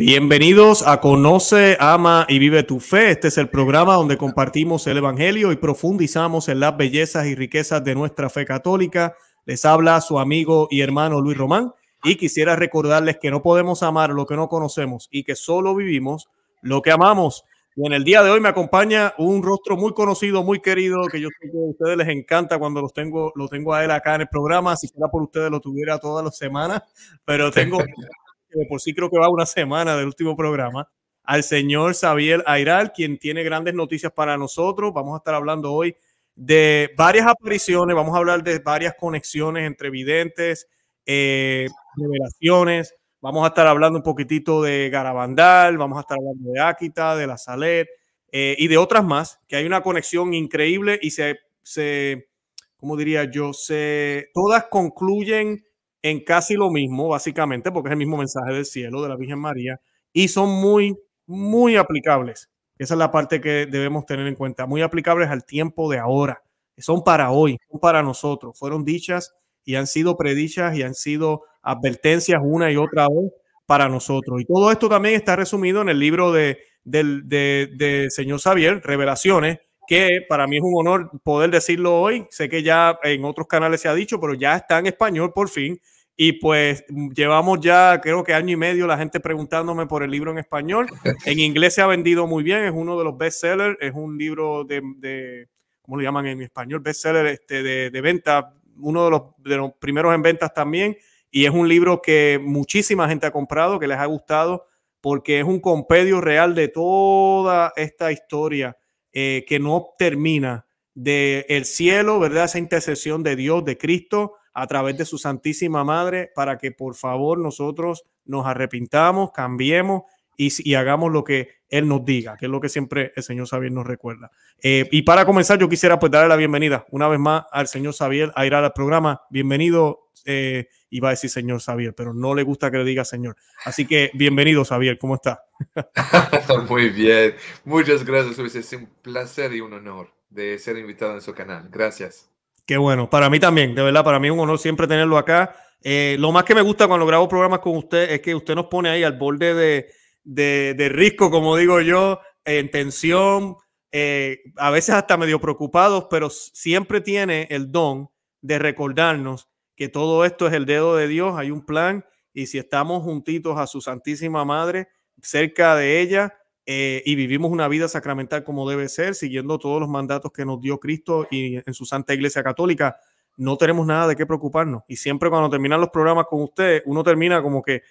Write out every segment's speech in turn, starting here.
Bienvenidos a Conoce, Ama y Vive tu Fe. Este es el programa donde compartimos el Evangelio y profundizamos en las bellezas y riquezas de nuestra fe católica. Les habla su amigo y hermano Luis Román y quisiera recordarles que no podemos amar lo que no conocemos y que solo vivimos lo que amamos. Y en el día de hoy me acompaña un rostro muy conocido, muy querido, que yo sé que a ustedes les encanta cuando los tengo, lo tengo a él acá en el programa. Si fuera por ustedes lo tuviera todas las semanas, pero tengo que por sí creo que va una semana del último programa, al señor Xavier Airal, quien tiene grandes noticias para nosotros. Vamos a estar hablando hoy de varias apariciones, vamos a hablar de varias conexiones entre videntes, eh, revelaciones, vamos a estar hablando un poquitito de Garabandal, vamos a estar hablando de Akita, de la Salet eh, y de otras más, que hay una conexión increíble y se, se ¿cómo diría yo? Se, todas concluyen en casi lo mismo, básicamente, porque es el mismo mensaje del cielo de la Virgen María, y son muy, muy aplicables. Esa es la parte que debemos tener en cuenta, muy aplicables al tiempo de ahora, son para hoy, son para nosotros, fueron dichas y han sido predichas y han sido advertencias una y otra vez para nosotros. Y todo esto también está resumido en el libro de, del de, de Señor Xavier, Revelaciones, que para mí es un honor poder decirlo hoy. Sé que ya en otros canales se ha dicho, pero ya está en español por fin. Y pues mm, llevamos ya creo que año y medio la gente preguntándome por el libro en español. En inglés se ha vendido muy bien, es uno de los bestsellers, es un libro de, ¿cómo lo llaman en español? Bestseller este, de, venta, uno de los, de los primeros en ventas también. Y es un libro que muchísima gente ha comprado, que les ha gustado, porque es un compendio real de toda esta historia eh, que no termina de el cielo, ¿verdad? Esa intercesión de Dios, de Cristo, a través de su Santísima Madre, para que por favor nosotros nos arrepintamos, cambiemos y, hagamos lo que Él nos diga, que es lo que siempre el Señor Xavier nos recuerda. Eh, y para comenzar, yo quisiera pues darle la bienvenida una vez más al Señor Xavier a ir al programa. Bienvenido, eh, iba a decir Señor Xavier, pero no le gusta que le diga Señor. Así que bienvenido, Xavier, ¿cómo está? Muy bien, muchas gracias, Luis. Es un placer y un honor de ser invitado en su canal. Gracias. Qué bueno, para mí también, de verdad, para mí un honor siempre tenerlo acá. Eh, lo más que me gusta cuando grabo programas con usted es que usted nos pone ahí al borde de, de, de risco, como digo yo, en tensión, eh, a veces hasta medio preocupados, pero siempre tiene el don de recordarnos que todo esto es el dedo de Dios, hay un plan y si estamos juntitos a su Santísima Madre, cerca de ella, eh, y vivimos una vida sacramental como debe ser, siguiendo todos los mandatos que nos dio Cristo y en su Santa Iglesia Católica, no tenemos nada de qué preocuparnos. Y siempre cuando terminan los programas con ustedes, uno termina como que,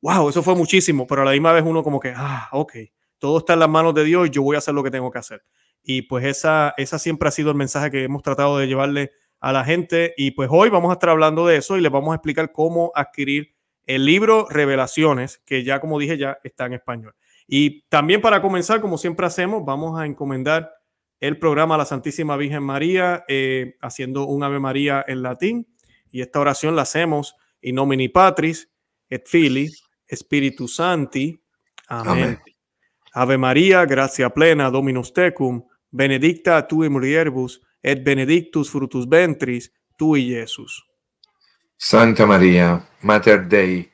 wow, eso fue muchísimo, pero a la misma vez uno como que, ah, ok, todo está en las manos de Dios y yo voy a hacer lo que tengo que hacer. Y pues esa, esa siempre ha sido el mensaje que hemos tratado de llevarle a la gente y pues hoy vamos a estar hablando de eso y les vamos a explicar cómo adquirir el libro Revelaciones, que ya como dije ya está en español. Y también para comenzar, como siempre hacemos, vamos a encomendar el programa a la Santísima Virgen María, eh, haciendo un Ave María en latín. Y esta oración la hacemos in mini patris et fili Espíritu Santi. Amén. Ave María, gracia plena, Dominus tecum, benedicta tu in murierbus, et benedictus frutus ventris, tu y Jesús. Santa María, Mater Dei,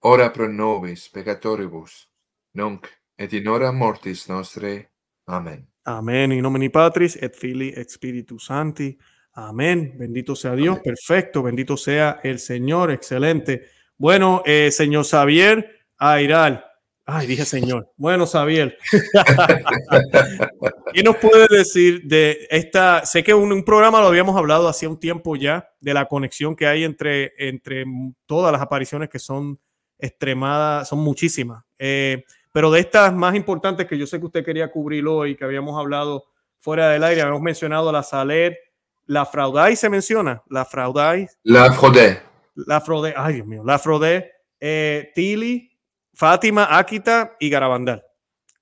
ora pro nobis peccatoribus, nunc et in hora mortis nostre. Amén. Amén. In nomine Patris et Filii et Spiritus Sancti. Amén. Bendito sea Dios. Perfecto. Bendito sea el Señor. Excelente. Bueno, eh, señor Xavier Airal. Ah, Ay, dije señor. Bueno, Xavier. ¿Qué nos puede decir de esta? Sé que un, un programa lo habíamos hablado hace un tiempo ya, de la conexión que hay entre, entre todas las apariciones que son extremadas, son muchísimas. Eh, pero de estas más importantes que yo sé que usted quería cubrir hoy, que habíamos hablado fuera del aire, habíamos mencionado la Saler, la Fraudai se menciona, la Fraudai. La Fraudai la Frode, ay Dios mío, la Frode, eh, Tili, Fátima, Akita y Garabandal.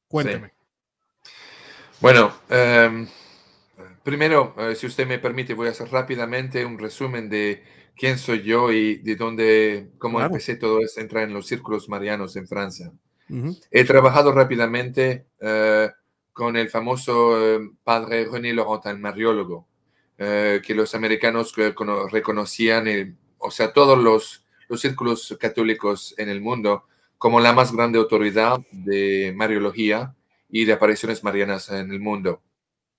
Cuénteme. Bueno, em, primero, eh, si usted me permite, voy a hacer rápidamente un resumen de quién soy yo y de dónde, cómo empecé todo esto, entrar en los círculos marianos en Francia. He trabajado rápidamente eh, con el famoso em, padre René el mariólogo, que los americanos reconocían el, o sea, todos los, los círculos católicos en el mundo como la más grande autoridad de Mariología y de apariciones marianas en el mundo.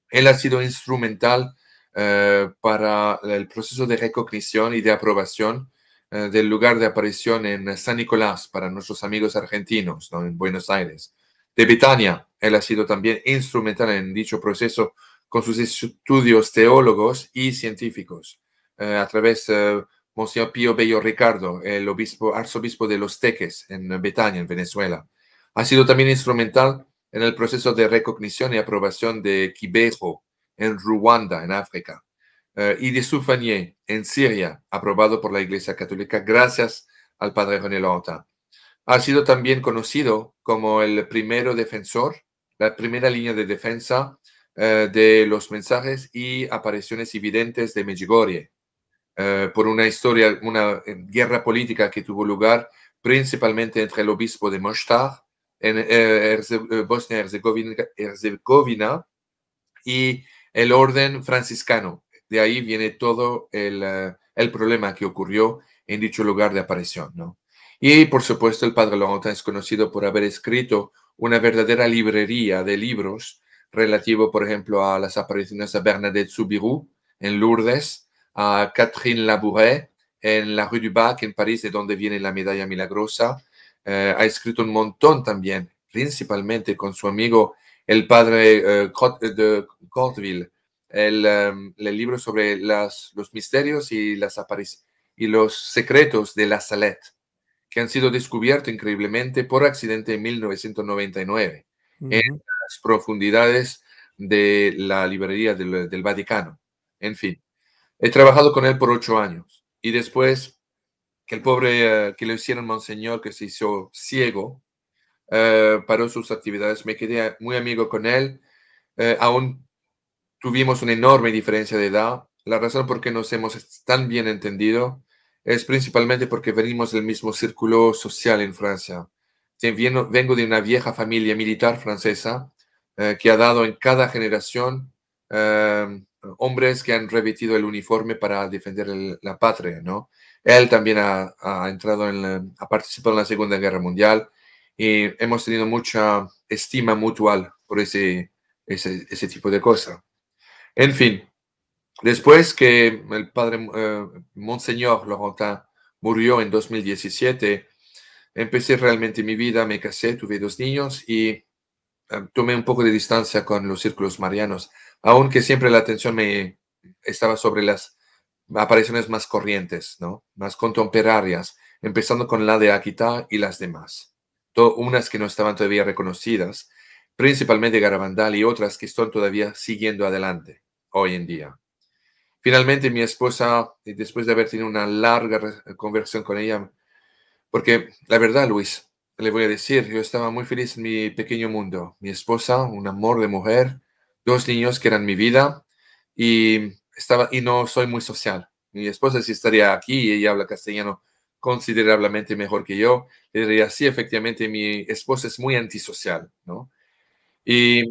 Él ha sido instrumental eh, para el proceso de recognición y de aprobación eh, del lugar de aparición en San Nicolás para nuestros amigos argentinos en Buenos Aires. De Betania, él ha sido también instrumental en dicho proceso con sus estudios teólogos y científicos eh, a través de Monseñor Pío Bello Ricardo, el obispo, arzobispo de Los Teques, en Betania, en Venezuela. Ha sido también instrumental en el proceso de recognición y aprobación de Kibejo en Ruanda, en África, eh, y de Soufanié en Siria, aprobado por la Iglesia Católica gracias al padre René Lota. Ha sido también conocido como el primero defensor, la primera línea de defensa eh, de los mensajes y apariciones evidentes de Medjugorje, eh, por una historia, una eh, guerra política que tuvo lugar principalmente entre el obispo de Mostar en eh, Bosnia Herzegovina y el orden franciscano. De ahí viene todo el, problema que ocurrió en dicho lugar de aparición. Y por supuesto el padre Laurentin es conocido por haber escrito una verdadera librería de libros relativo, por ejemplo, a las apariciones de Bernadette Soubirous en Lourdes, a Catherine Labouret en la Rue du Bac, en París, de donde viene la medalla milagrosa. Eh, ha escrito un montón también, principalmente con su amigo el padre eh, eh, de Cotville, el, libro sobre los misterios y, las y los secretos de la Salette, que han sido descubiertos increíblemente por accidente en 1999 en las profundidades de la librería del Vaticano. En fin, He trabajado con él por ocho años y después que el pobre, eh, que le hicieron monseñor, que se hizo ciego, eh, paró sus actividades, me quedé muy amigo con él, eh, aún tuvimos una enorme diferencia de edad. La razón por qué nos hemos tan bien entendido es principalmente porque venimos del mismo círculo social en Francia. Vengo de una vieja familia militar francesa que ha dado en cada generación hombres que han revestido el uniforme para defender la patria, ¿no? Él también ha, entrado en ha participado en la Segunda Guerra Mundial y hemos tenido mucha estima mutual por ese, ese, tipo de cosas. En fin, después que el padre eh, Monseñor Laurentin murió en 2017, empecé realmente mi vida, me casé, tuve dos niños y eh, tomé un poco de distancia con los círculos marianos aunque siempre la atención me estaba sobre las apariciones más corrientes, ¿no? más contemporáneas, empezando con la de Akita y las demás, unas que no estaban todavía reconocidas, principalmente Garabandal y otras que están todavía siguiendo adelante hoy en día. Finalmente mi esposa, eh, después de haber tenido una larga conversación con ella, porque la verdad, Luis, le voy a decir, yo estaba muy feliz en mi pequeño mundo. Mi esposa, un amor de mujer, dos niños que eran mi vida y, estaba, y no soy muy social. Mi esposa sí estaría aquí y ella habla castellano considerablemente mejor que yo. Le diría, sí, efectivamente, mi esposa es muy antisocial, ¿no? Y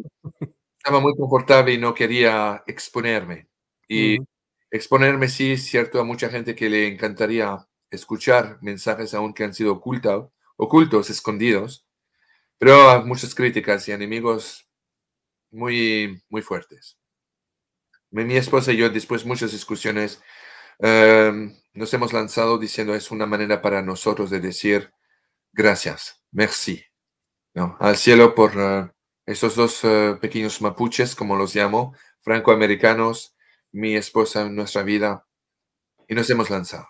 estaba muy confortable y no quería exponerme. Y mm. exponerme, sí, es cierto, a mucha gente que le encantaría escuchar mensajes aún que han sido ocultos, escondidos, pero a muchas críticas y enemigos muy, muy fuertes. Mi esposa y yo, después de muchas discusiones, em, nos hemos lanzado diciendo es una manera para nosotros de decir gracias, merci, al cielo por eh, esos estos dos eh, pequeños mapuches, como los llamo, francoamericanos, mi esposa en nuestra vida, y nos hemos lanzado.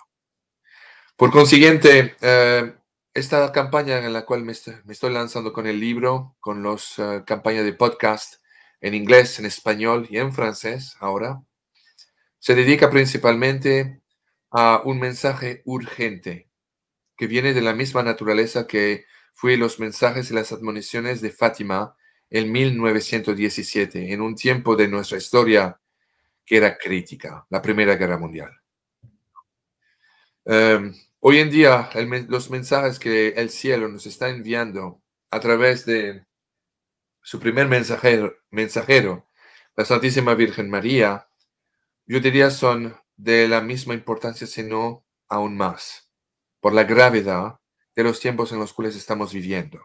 Por consiguiente, em, esta campaña en la cual me, estoy lanzando con el libro, con los eh, campañas de podcast, en inglés, en español y en francés ahora, se dedica principalmente a un mensaje urgente que viene de la misma naturaleza que fue los mensajes y las admoniciones de Fátima en 1917, en un tiempo de nuestra historia que era crítica, la Primera Guerra Mundial. Em, hoy en día, los mensajes que el cielo nos está enviando a través de su primer mensajero, mensajero, la Santísima Virgen María, yo diría son de la misma importancia, si no aún más, por la gravedad de los tiempos en los cuales estamos viviendo.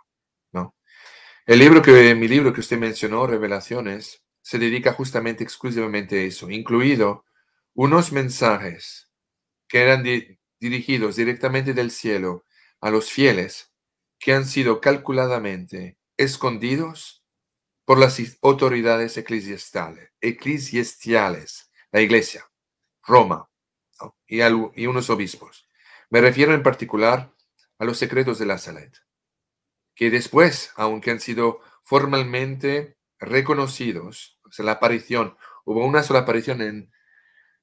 ¿no? El libro que, mi libro que usted mencionó, Revelaciones, se dedica justamente exclusivamente a eso, incluido unos mensajes que eran dirigidos directamente del cielo a los fieles que han sido calculadamente escondidos por las autoridades eclesiastales, eclesiastiales, la iglesia, Roma y, unos obispos. Me refiero en particular a los secretos de la Salet, que después, aunque han sido formalmente reconocidos, la aparición, hubo una sola aparición en,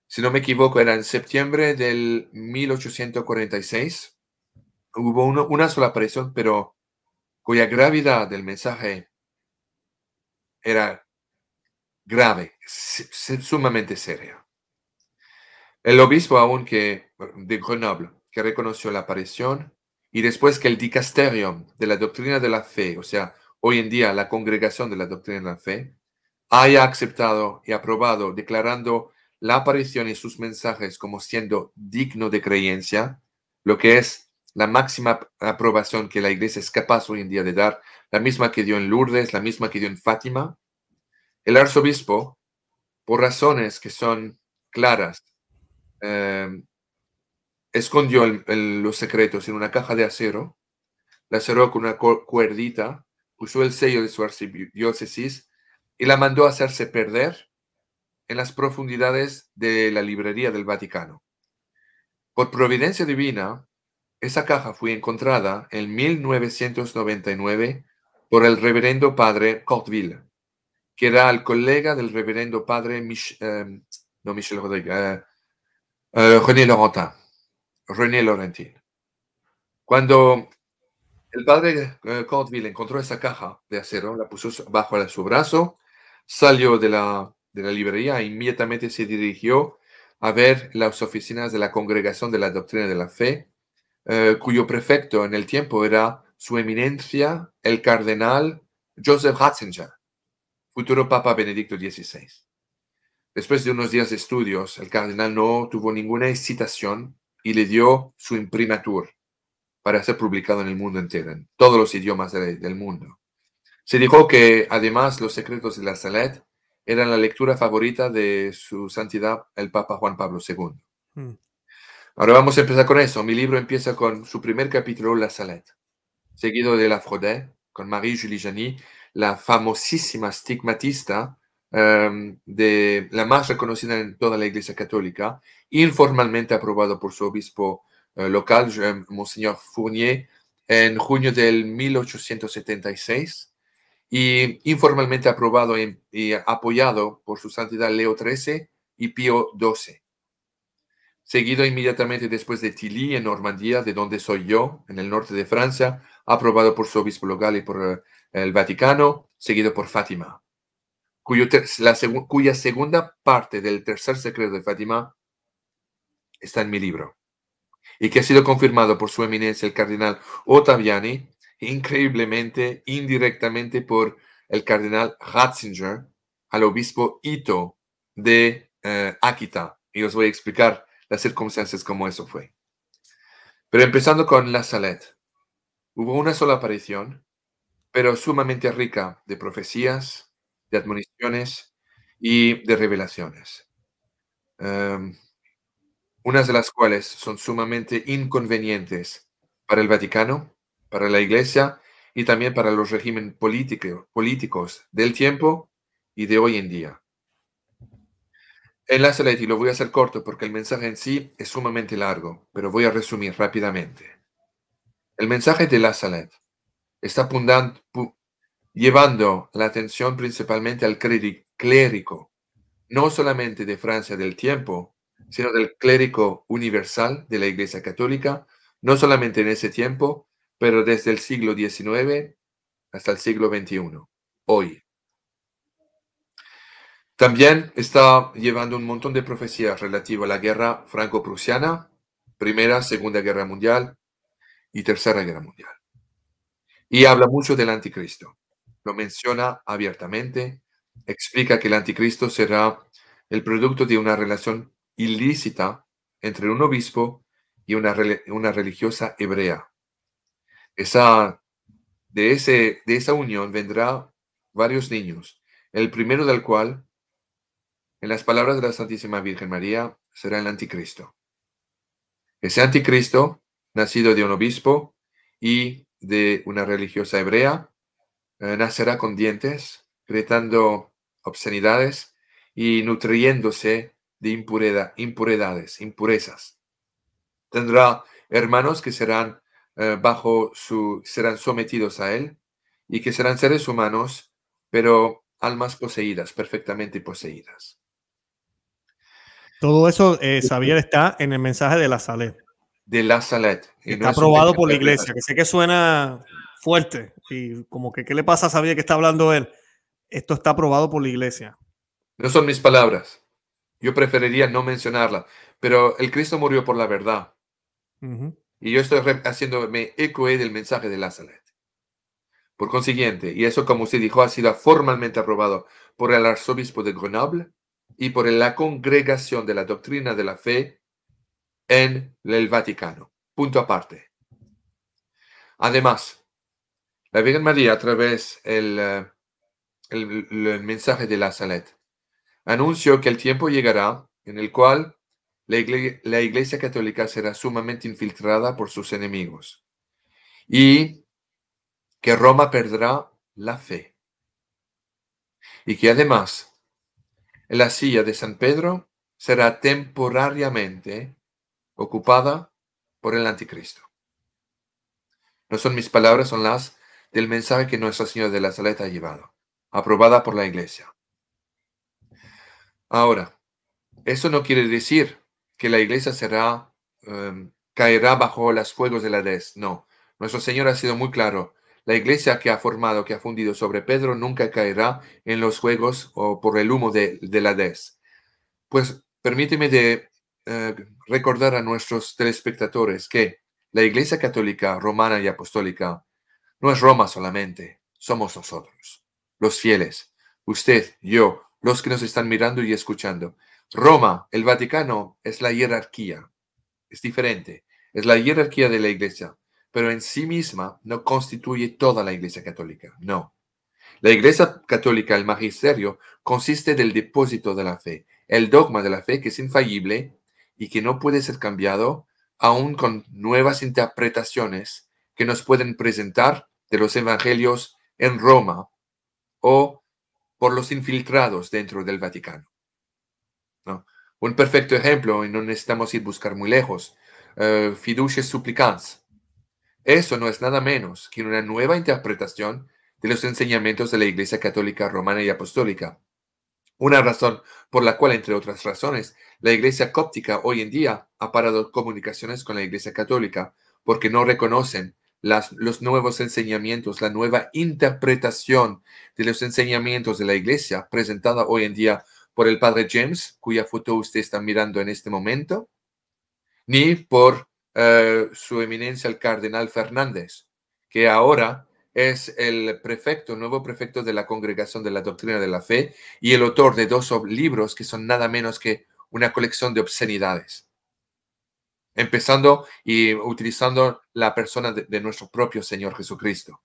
si no me equivoco, era en septiembre del 1846, hubo una sola aparición, pero cuya gravedad del mensaje era grave, sumamente seria. El obispo aún que, de Grenoble, que reconoció la aparición, y después que el dicasterium de la doctrina de la fe, o sea, hoy en día la congregación de la doctrina de la fe, haya aceptado y aprobado, declarando la aparición y sus mensajes como siendo digno de creencia, lo que es la máxima aprobación que la iglesia es capaz hoy en día de dar, la misma que dio en Lourdes, la misma que dio en Fátima, el arzobispo, por razones que son claras, em, escondió los secretos en una caja de acero, la cerró con una cuerdita, puso el sello de su arcidiócesis y la mandó a hacerse perder en las profundidades de la librería del Vaticano. Por providencia divina, esa caja fue encontrada en 1999 por el reverendo padre Cortville, que era el colega del reverendo padre em, eh, eh, René Laurentin. Cuando el padre eh, Cortville encontró esa caja de acero, la puso bajo su brazo, salió de la, de la librería e inmediatamente se dirigió a ver las oficinas de la Congregación de la Doctrina de la Fe eh, cuyo prefecto en el tiempo era su eminencia el cardenal Joseph Hatzinger, futuro Papa Benedicto XVI. Después de unos días de estudios, el cardenal no tuvo ninguna excitación y le dio su imprimatur para ser publicado en el mundo entero, en todos los idiomas del mundo. Se dijo que además los secretos de la Salet eran la lectura favorita de su santidad el Papa Juan Pablo II. Ahora vamos a empezar con eso. Mi libro empieza con su primer capítulo, La Salette, seguido de La Frode, con Marie-Julie Jani, la famosísima estigmatista em, de la más reconocida en toda la Iglesia Católica, informalmente aprobado por su obispo eh, local, eh, Monseñor Fournier, en junio del 1876 y informalmente aprobado y, y apoyado por su santidad Leo XIII y Pío XII seguido inmediatamente después de Tilly, en Normandía, de donde soy yo, en el norte de Francia, aprobado por su obispo local y por eh, el Vaticano, seguido por Fátima, cuya segunda parte del tercer secreto de Fátima está en mi libro, y que ha sido confirmado por su eminencia el cardenal Ottaviani, increíblemente, indirectamente por el cardenal Ratzinger al obispo Ito de eh, Aquita. Y os voy a explicar las circunstancias como eso fue. Pero empezando con la Salet, hubo una sola aparición, pero sumamente rica de profecías, de admoniciones y de revelaciones. Em, unas de las cuales son sumamente inconvenientes para el Vaticano, para la Iglesia y también para los regímenes políticos del tiempo y de hoy en día. Enlace y lo voy a hacer corto porque el mensaje en sí es sumamente largo, pero voy a resumir rápidamente. El mensaje de la Salet está apuntando, llevando la atención principalmente al clérico, no solamente de Francia del tiempo, sino del clérigo universal de la Iglesia Católica, no solamente en ese tiempo, pero desde el siglo XIX hasta el siglo XXI, hoy. También está llevando un montón de profecías relativas a la guerra franco-prusiana, Primera, Segunda Guerra Mundial y Tercera Guerra Mundial. Y habla mucho del anticristo. Lo menciona abiertamente, explica que el anticristo será el producto de una relación ilícita entre un obispo y una, religiosa hebrea. Esa, de, ese, de esa unión vendrá varios niños, el primero del cual en las palabras de la Santísima Virgen María, será el anticristo. Ese anticristo, nacido de un obispo y de una religiosa hebrea, eh, nacerá con dientes, gritando obscenidades y nutriéndose de impureda, impuredades, impurezas. Tendrá hermanos que serán eh, bajo su serán sometidos a él y que serán seres humanos, pero almas poseídas, perfectamente poseídas. Todo eso, eh, Xavier, está en el mensaje de la Salet. De la Salet. está aprobado por la iglesia, que sé que suena fuerte. Y como que, ¿qué le pasa a Xavier que está hablando él? Esto está aprobado por la iglesia. No son mis palabras. Yo preferiría no mencionarla. Pero el Cristo murió por la verdad. Y yo estoy haciéndome eco del mensaje de la Salet. Por consiguiente, y eso, como usted dijo, ha sido formalmente aprobado por el arzobispo de Grenoble y por la congregación de la doctrina de la fe en el Vaticano. Punto aparte. Además, la Virgen María, a través del eh, el, mensaje de la Salette, anunció que el tiempo llegará en el cual la, la Iglesia Católica será sumamente infiltrada por sus enemigos y que Roma perderá la fe. Y que además la silla de San Pedro será temporariamente ocupada por el anticristo. No son mis palabras, son las del mensaje que nuestro Señor de la Saleta ha llevado, aprobada por la Iglesia. Ahora, eso no quiere decir que la Iglesia será, em, caerá bajo los fuegos de la des. No, Nuestro Señor ha sido muy claro. La iglesia que ha formado, que ha fundido sobre Pedro, nunca caerá en los juegos o por el humo de, la des. Pues permíteme de eh, recordar a nuestros telespectadores que la iglesia católica, romana y apostólica no es Roma solamente, somos nosotros, los fieles, usted, yo, los que nos están mirando y escuchando. Roma, el Vaticano, es la jerarquía, es diferente, es la jerarquía de la iglesia, pero en sí misma no constituye toda la Iglesia Católica, no. La Iglesia Católica, el magisterio, consiste del depósito de la fe, el dogma de la fe que es infalible y que no puede ser cambiado aún con nuevas interpretaciones que nos pueden presentar de los evangelios en Roma o por los infiltrados dentro del Vaticano. ¿No? Un perfecto ejemplo, y no necesitamos ir buscar muy lejos, uh, eh, Fiducia Supplicans, eso no es nada menos que una nueva interpretación de los enseñamientos de la Iglesia Católica Romana y Apostólica. Una razón por la cual, entre otras razones, la Iglesia Cóptica hoy en día ha parado comunicaciones con la Iglesia Católica porque no reconocen las, los nuevos enseñamientos, la nueva interpretación de los enseñamientos de la Iglesia presentada hoy en día por el Padre James, cuya foto usted está mirando en este momento, ni por eh, su eminencia el cardenal Fernández, que ahora es el prefecto, nuevo prefecto de la Congregación de la Doctrina de la Fe y el autor de dos libros que son nada menos que una colección de obscenidades. Empezando y utilizando la persona de, nuestro propio Señor Jesucristo.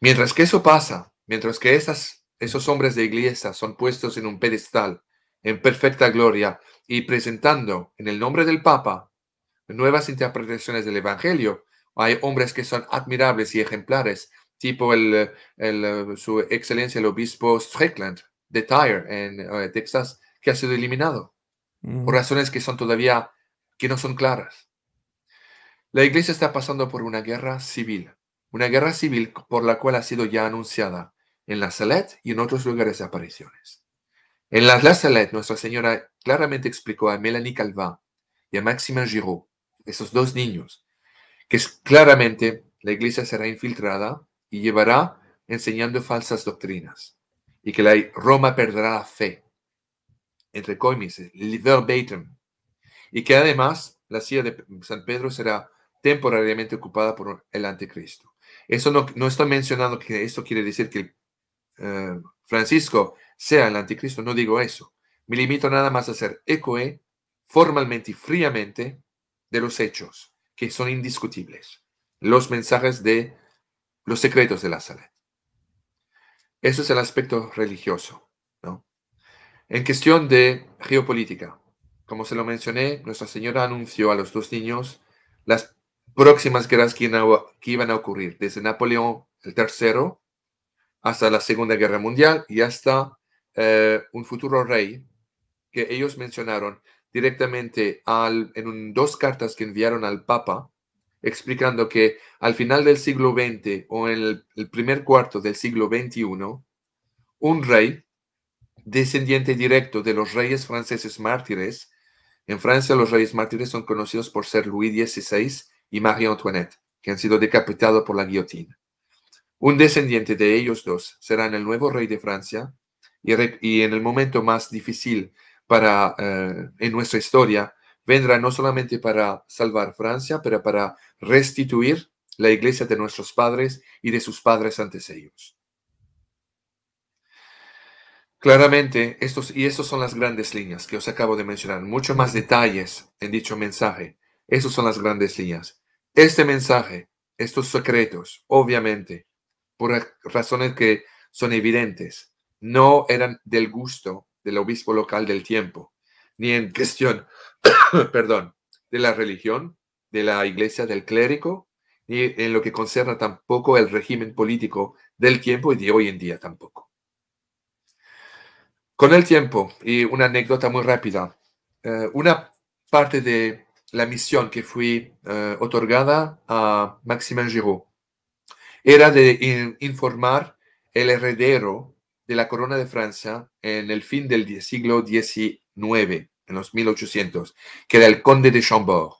Mientras que eso pasa, mientras que esos hombres de iglesia son puestos en un pedestal en perfecta gloria y presentando en el nombre del Papa nuevas interpretaciones del Evangelio. Hay hombres que son admirables y ejemplares, tipo el, su excelencia el obispo Strickland de Tyre en eh, Texas, que ha sido eliminado mm. por razones que son todavía, que no son claras. La iglesia está pasando por una guerra civil, una guerra civil por la cual ha sido ya anunciada en la Salet y en otros lugares de apariciones. En las Lazalette, Nuestra Señora claramente explicó a Melanie Calvin y a Máxima Giraud, esos dos niños, que claramente la iglesia será infiltrada y llevará enseñando falsas doctrinas y que la Roma perderá la fe, entre comis, verbatim, y que además la silla de San Pedro será temporariamente ocupada por el anticristo. Eso no, está mencionando que esto quiere decir que eh, Francisco sea el anticristo, no digo eso. Me limito nada más a hacer ecoe eh, formalmente y fríamente de los hechos, que son indiscutibles, los mensajes de los secretos de la sala. Eso es el aspecto religioso. En cuestión de geopolítica, como se lo mencioné, Nuestra Señora anunció a los dos niños las próximas guerras que iban a ocurrir, desde Napoleón el III hasta la Segunda Guerra Mundial y hasta eh, un futuro rey que ellos mencionaron directamente en dos cartas que enviaron al Papa, explicando que al final del siglo XX o en el, primer cuarto del siglo XXI, un rey descendiente directo de los reyes franceses mártires, en Francia los reyes mártires son conocidos por ser Luis XVI y Marie Antoinette, que han sido decapitados por la guillotina. Un descendiente de ellos dos será el nuevo rey de Francia y, en el momento más difícil para, eh, en nuestra historia, vendrá no solamente para salvar Francia, pero para restituir la iglesia de nuestros padres y de sus padres ante ellos. Claramente, estos, y estas son las grandes líneas que os acabo de mencionar, muchos más detalles en dicho mensaje. Esas son las grandes líneas. Este mensaje, estos secretos, obviamente, por razones que son evidentes, no eran del gusto del obispo local del tiempo, ni en cuestión, perdón, de la religión, de la iglesia, del clérigo, ni en lo que concerna tampoco el régimen político del tiempo y de hoy en día tampoco. Con el tiempo, y una anécdota muy rápida, eh, una parte de la misión que fui eh, otorgada a Maximin Giraud era de informar el heredero de la corona de Francia en el fin del siglo XIX, en los 1800, que era el conde de Chambord.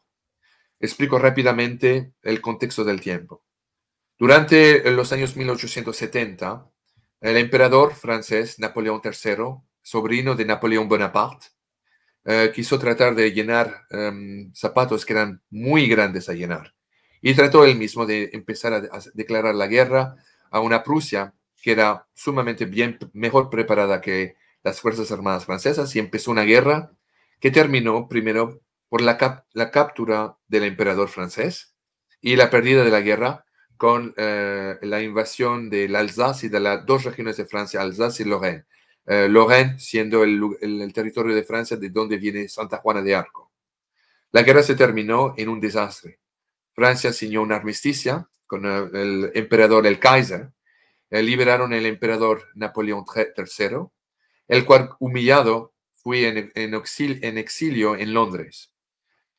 Explico rápidamente el contexto del tiempo. Durante los años 1870, el emperador francés Napoleón III, sobrino de Napoleón Bonaparte, eh, quiso tratar de llenar em, zapatos que eran muy grandes a llenar. Y trató él mismo de empezar a declarar la guerra a una Prusia que era sumamente bien, mejor preparada que las Fuerzas Armadas francesas y empezó una guerra que terminó primero por la, la captura del emperador francés y la pérdida de la guerra con eh, la invasión de la Alsace y de las dos regiones de Francia, Alsacia y Lorraine. Eh, Lorraine siendo el, territorio de Francia de donde viene Santa Juana de Arco. La guerra se terminó en un desastre. Francia asignó una armisticia con eh, el emperador, el Kaiser, eh, liberaron el emperador Napoleón III, el cual humillado fue en, exilio en Londres.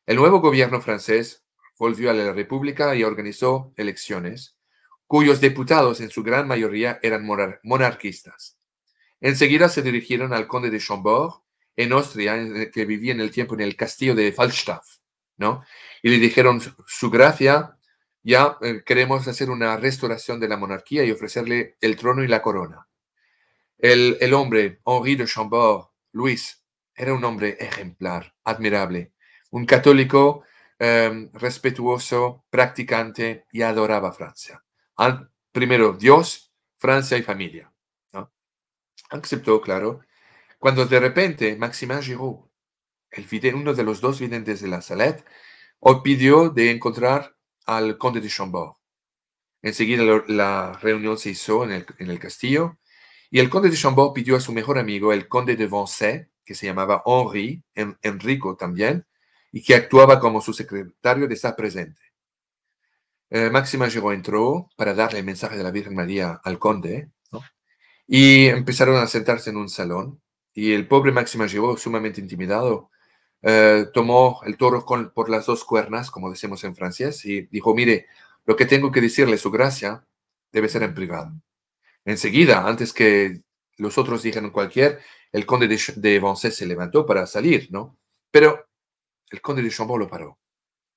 El nuevo gobierno francés volvió a la República y organizó elecciones, cuyos diputados en su gran mayoría eran monarquistas. Enseguida se dirigieron al conde de Chambord, en Austria, que vivía en el tiempo en el castillo de Falstaff, ¿no? Y le dijeron, su gracia ya eh, queremos hacer una restauración de la monarquía y ofrecerle el trono y la corona. El, hombre, Henri de Chambord, Luis, era un hombre ejemplar, admirable, un católico em, respetuoso, practicante y adoraba Francia. primero Dios, Francia y familia. Aceptó, claro, cuando de repente Maximin Giraud, el uno de los dos videntes de la Salette, pidió de encontrar al conde de Chambord. Enseguida la reunión se hizo en el, castillo y el conde de Chambord pidió a su mejor amigo, el conde de Vence que se llamaba Henri, en, Enrico también, y que actuaba como su secretario de estar presente. Eh, Máxima llegó, entró para darle el mensaje de la Virgen María al conde, y empezaron a sentarse en un salón, y el pobre Máxima llegó sumamente intimidado, eh, tomó el toro por las dos cuernas, como decimos en francés, y dijo, mire, lo que tengo que decirle, su gracia, debe ser en privado. Enseguida, antes que los otros dijeran cualquier, el conde de, de se levantó para salir, ¿no? Pero el conde de Chambord lo paró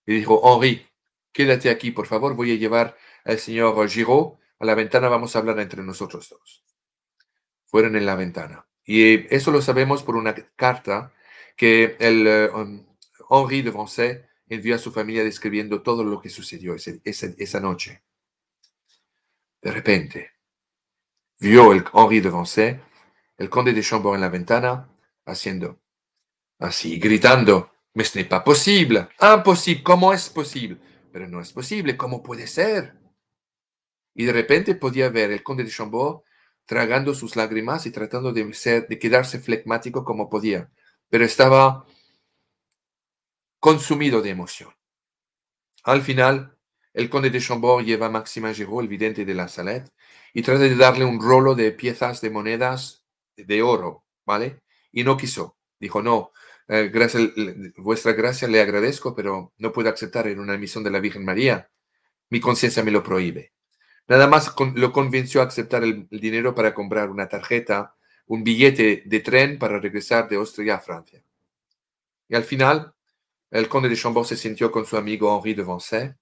y dijo, Henri, quédate aquí, por favor, voy a llevar al señor Giraud a la ventana, vamos a hablar entre nosotros dos. Fueron en la ventana. Y eso lo sabemos por una carta que el eh, um, Henri de Vincennes envió a su familia describiendo todo lo que sucedió esa, noche. De repente, vio el Henri de Vincennes, el conde de Chambord en la ventana, haciendo así, gritando, «¡Mes n'est pas posible! ¡Imposible! ¿Cómo es posible? Pero no es posible, ¿cómo puede ser?» Y de repente podía ver el conde de Chambord tragando sus lágrimas y tratando de, de quedarse flegmático como podía pero estaba consumido de emoción. Al final, el conde de Chambord lleva a Máxima Giraud, el vidente de la Salette, y trata de darle un rolo de piezas de monedas de oro, ¿vale? Y no quiso. Dijo, no, eh, gracias, vuestra gracia le agradezco, pero no puedo aceptar en una misión de la Virgen María. Mi conciencia me lo prohíbe. Nada más lo convenció a aceptar el dinero para comprar una tarjeta un billete de tren para regresar de Austria a Francia. Y al final, el conde de Chambord se sintió con su amigo Henri de Vincennes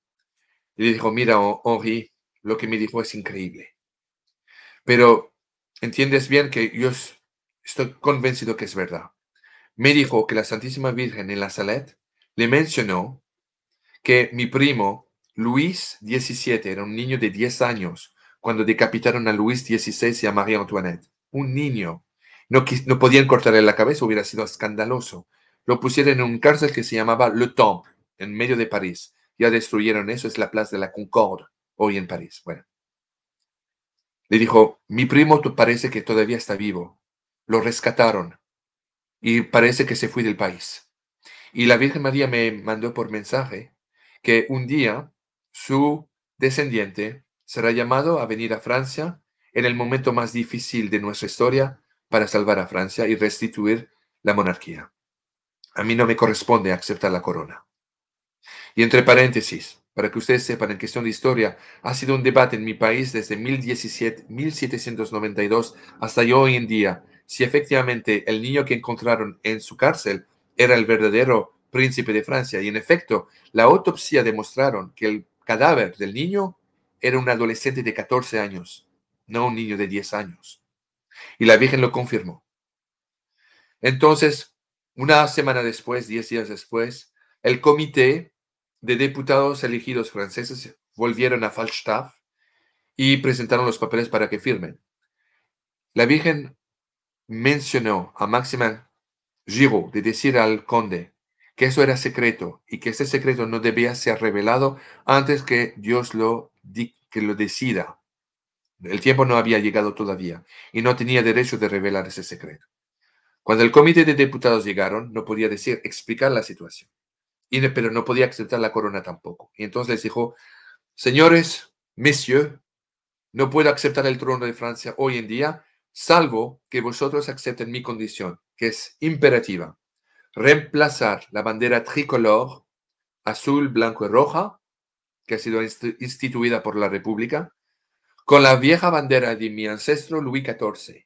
y le dijo, mira, Henri, lo que me dijo es increíble. Pero entiendes bien que yo estoy convencido que es verdad. Me dijo que la Santísima Virgen en la Salette le mencionó que mi primo Luis XVII era un niño de 10 años cuando decapitaron a Luis XVI y a María Antoinette un niño. No, no podían cortarle la cabeza, hubiera sido escandaloso. Lo pusieron en un cárcel que se llamaba Le Temple, en medio de París. Ya destruyeron eso, es la Plaza de la Concorde, hoy en París. Bueno. Le dijo, mi primo parece que todavía está vivo. Lo rescataron y parece que se fue del país. Y la Virgen María me mandó por mensaje que un día su descendiente será llamado a venir a Francia en el momento más difícil de nuestra historia para salvar a Francia y restituir la monarquía. A mí no me corresponde aceptar la corona. Y entre paréntesis, para que ustedes sepan, en cuestión de historia, ha sido un debate en mi país desde 1792 hasta hoy en día, si efectivamente el niño que encontraron en su cárcel era el verdadero príncipe de Francia. Y en efecto, la autopsia demostraron que el cadáver del niño era un adolescente de 14 años no un niño de 10 años. Y la Virgen lo confirmó. Entonces, una semana después, 10 días después, el comité de diputados elegidos franceses volvieron a Falstaff y presentaron los papeles para que firmen. La Virgen mencionó a Máxima Giraud de decir al conde que eso era secreto y que ese secreto no debía ser revelado antes que Dios lo, que lo decida. El tiempo no había llegado todavía y no tenía derecho de revelar ese secreto. Cuando el comité de diputados llegaron, no podía decir, explicar la situación, y, pero no podía aceptar la corona tampoco. Y entonces les dijo, señores, messieurs, no puedo aceptar el trono de Francia hoy en día, salvo que vosotros acepten mi condición, que es imperativa. Reemplazar la bandera tricolor, azul, blanco y roja, que ha sido instituida por la República, con la vieja bandera de mi ancestro Luis XIV,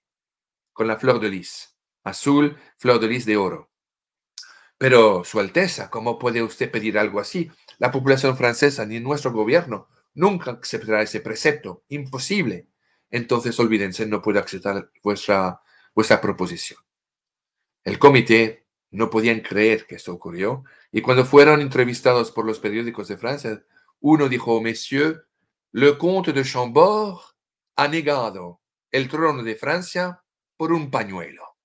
con la flor de lis, azul, flor de lis de oro. Pero, Su Alteza, ¿cómo puede usted pedir algo así? La población francesa ni nuestro gobierno nunca aceptará ese precepto. Imposible. Entonces, olvídense, no puedo aceptar vuestra, vuestra proposición. El comité no podían creer que esto ocurrió y cuando fueron entrevistados por los periódicos de Francia, uno dijo, Monsieur, le comte de Chambord ha negado el trono de Francia por un pañuelo.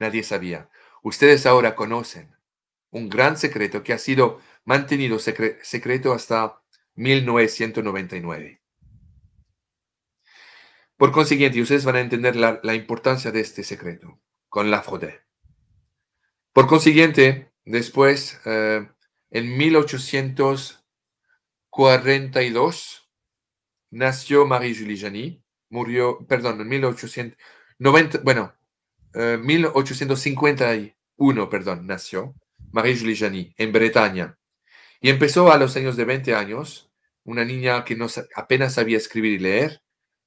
Nadie sabía. Ustedes ahora conocen un gran secreto que ha sido mantenido secreto hasta 1999. Por consiguiente, ustedes van a entender la, importancia de este secreto con la fraude. Por consiguiente, después, eh, en 1800... 1842 nació Marie-Julie Janie, murió, perdón, en 1890, bueno, eh, 1851, perdón, nació Marie-Julie Janie en Bretaña. Y empezó a los años de 20 años, una niña que no, apenas sabía escribir y leer,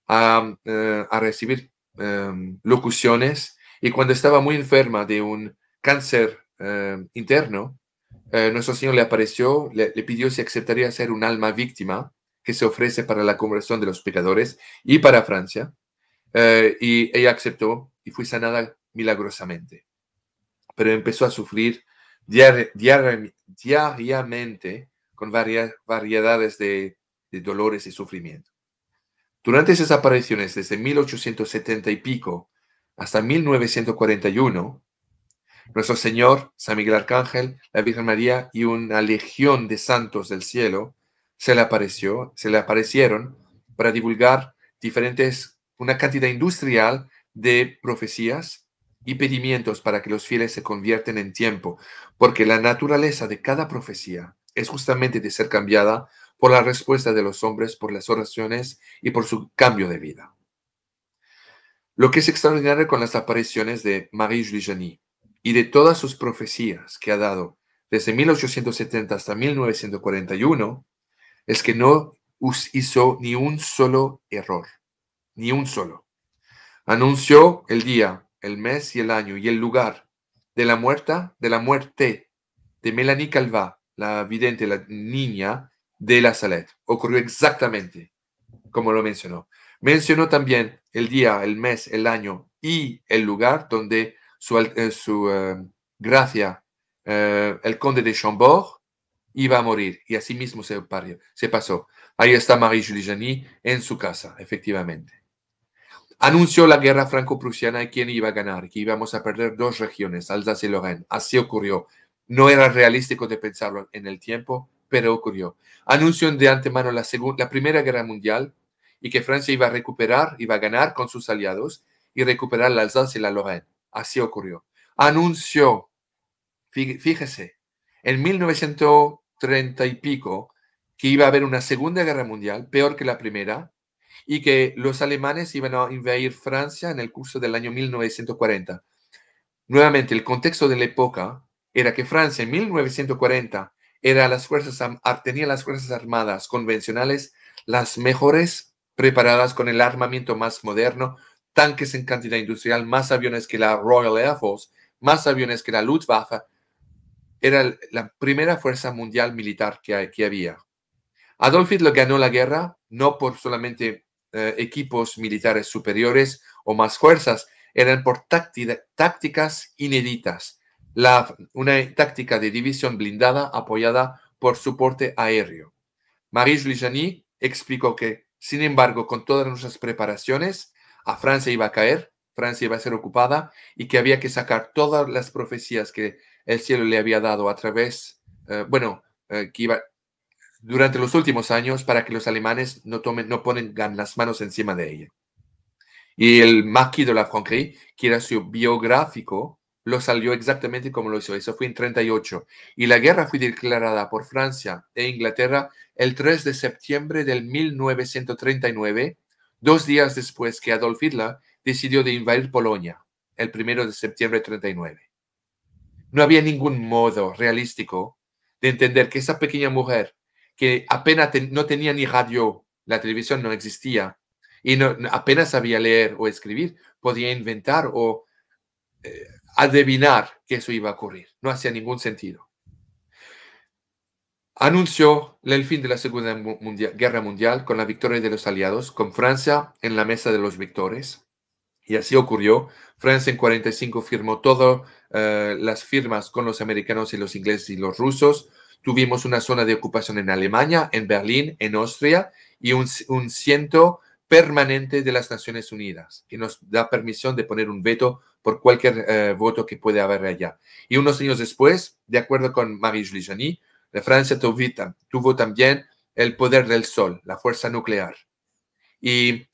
a, eh, recibir em, locuciones. Y cuando estaba muy enferma de un cáncer em, interno, eh, nuestro Señor le apareció, le, pidió si aceptaría ser un alma víctima que se ofrece para la conversión de los pecadores y para Francia. Eh, y ella aceptó y fue sanada milagrosamente. Pero empezó a sufrir diariamente con varias, variedades de, de dolores y sufrimiento. Durante esas apariciones, desde 1870 y pico hasta 1941, nuestro Señor, San Miguel Arcángel, la Virgen María y una legión de santos del cielo se le, apareció, se le aparecieron para divulgar diferentes, una cantidad industrial de profecías y pedimientos para que los fieles se convierten en tiempo, porque la naturaleza de cada profecía es justamente de ser cambiada por la respuesta de los hombres, por las oraciones y por su cambio de vida. Lo que es extraordinario con las apariciones de Marie Julie y de todas sus profecías que ha dado desde 1870 hasta 1941 es que no hizo ni un solo error, ni un solo. Anunció el día, el mes y el año y el lugar de la muerta, de la muerte de Melanie Calva, la vidente, la niña de la Salette. Ocurrió exactamente como lo mencionó. Mencionó también el día, el mes, el año y el lugar donde su, eh, eh, gracia, eh, el conde de Chambord iba a morir y así mismo se, parió, se pasó. Ahí está Marie Julie en su casa, efectivamente. Anunció la guerra franco-prusiana y quién iba a ganar, que íbamos a perder dos regiones, Alsacia y Lorraine. Así ocurrió. No era realístico de pensarlo en el tiempo, pero ocurrió. Anunció de antemano la, la Primera Guerra Mundial y que Francia iba a recuperar, iba a ganar con sus aliados y recuperar la Alsacia y la Lorraine. Así ocurrió. Anunció, fíjese, en 1930 y pico, que iba a haber una Segunda Guerra Mundial, peor que la primera, y que los alemanes iban a invadir Francia en el curso del año 1940. Nuevamente, el contexto de la época era que Francia en 1940 era tenía las fuerzas armadas convencionales las mejores preparadas con el armamento más moderno, tanques en cantidad industrial, más aviones que la Royal Air Force, más aviones que la Luftwaffe. Era la primera fuerza mundial militar que, había. Adolf Hitler ganó la guerra no por solamente eh, equipos militares superiores o más fuerzas, eran por tácticas inéditas. una táctica de división blindada apoyada por soporte aéreo. Maris Julie explicó que, sin embargo, con todas nuestras preparaciones, a Francia iba a caer, Francia iba a ser ocupada y que había que sacar todas las profecías que el cielo le había dado a través, eh, bueno, eh, que iba durante los últimos años para que los alemanes no tomen, no ponen las manos encima de ella. Y el maquis de la Franquerie, que era su biográfico, lo salió exactamente como lo hizo. Eso fue en 38. Y la guerra fue declarada por Francia e Inglaterra el 3 de septiembre del 1939 dos días después que Adolf Hitler decidió de invadir Polonia, el primero de septiembre de 39. No había ningún modo realístico de entender que esa pequeña mujer, que apenas no tenía ni radio, la televisión no existía, y apenas sabía leer o escribir, podía inventar o eh, adivinar que eso iba a ocurrir. No hacía ningún sentido. Anunció el fin de la Segunda Guerra Mundial con la victoria de los aliados, con Francia en la mesa de los victores. Y así ocurrió. Francia en 45 firmó todas eh, las firmas con los americanos y los ingleses y los rusos. Tuvimos una zona de ocupación en Alemania, en Berlín, en Austria y un, ciento permanente de las Naciones Unidas, que nos da permisión de poner un veto por cualquier eh, voto que pueda haber allá. Y unos años después, de acuerdo con Marie Julie la Francia tuvo también el poder del sol, la fuerza nuclear. Y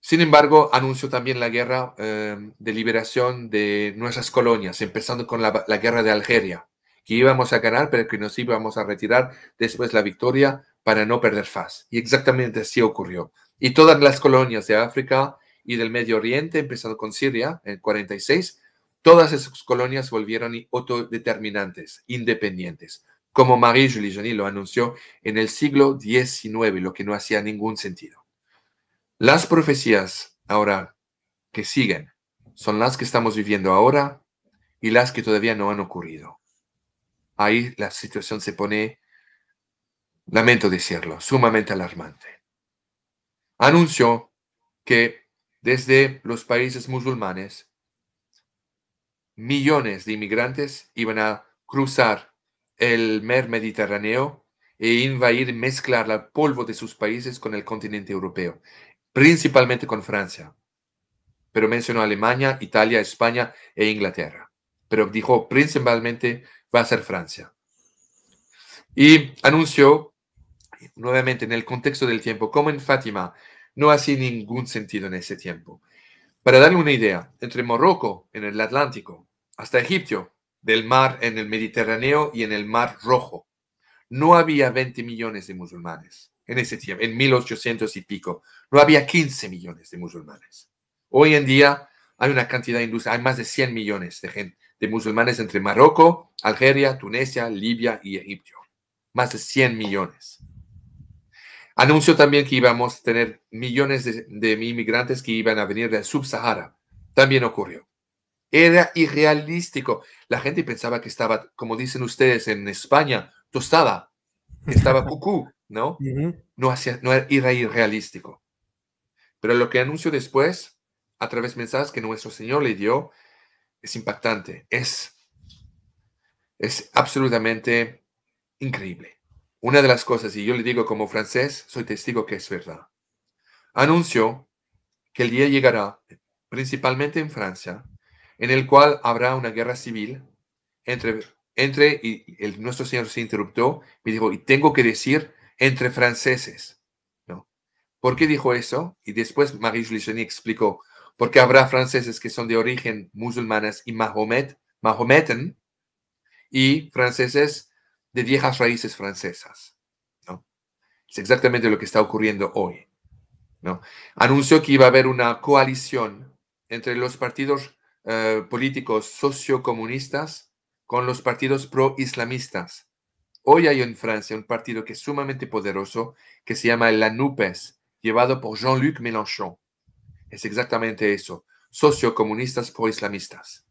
sin embargo, anunció también la guerra eh, de liberación de nuestras colonias, empezando con la, guerra de Algeria, que íbamos a ganar, pero que nos íbamos a retirar después la victoria para no perder faz. Y exactamente así ocurrió. Y todas las colonias de África y del Medio Oriente, empezando con Siria en 46, todas esas colonias volvieron autodeterminantes, independientes como Marie Julie lo anunció en el siglo XIX, lo que no hacía ningún sentido. Las profecías ahora que siguen son las que estamos viviendo ahora y las que todavía no han ocurrido. Ahí la situación se pone, lamento decirlo, sumamente alarmante. Anunció que desde los países musulmanes millones de inmigrantes iban a cruzar el mar Mediterráneo e invadir y mezclar el polvo de sus países con el continente europeo, principalmente con Francia. Pero mencionó Alemania, Italia, España e Inglaterra. Pero dijo principalmente va a ser Francia. Y anunció, nuevamente en el contexto del tiempo, como en Fátima, no hacía ningún sentido en ese tiempo. Para darle una idea, entre Marruecos, en el Atlántico, hasta Egipto, del mar en el Mediterráneo y en el Mar Rojo. No había 20 millones de musulmanes en ese tiempo, en 1800 y pico. No había 15 millones de musulmanes. Hoy en día hay una cantidad industrial, hay más de 100 millones de, gente, de musulmanes entre Marruecos, Algeria, Tunisia, Libia y Egipto. Más de 100 millones. Anunció también que íbamos a tener millones de, de inmigrantes que iban a venir del Subsahara También ocurrió. Era irrealístico. La gente pensaba que estaba, como dicen ustedes en España, tostada, estaba cucú, ¿no? No, hacía, era irrealístico. Pero lo que anuncio después, a través de mensajes que nuestro Señor le dio, es impactante, es, es absolutamente increíble. Una de las cosas, y yo le digo como francés, soy testigo que es verdad. Anuncio que el día llegará, principalmente en Francia, en el cual habrá una guerra civil entre, entre y el, nuestro Señor se interrumpió me dijo, y tengo que decir, entre franceses. ¿No? ¿Por qué dijo eso? Y después Marie Julie explicó, porque habrá franceses que son de origen musulmanas y mahomet, mahometan, y franceses de viejas raíces francesas. ¿No? Es exactamente lo que está ocurriendo hoy. ¿No? Anunció que iba a haber una coalición entre los partidos eh, políticos sociocomunistas con los partidos pro-islamistas. Hoy hay en Francia un partido que es sumamente poderoso, que se llama la NUPES, llevado por Jean-Luc Mélenchon. Es exactamente eso, sociocomunistas pro-islamistas.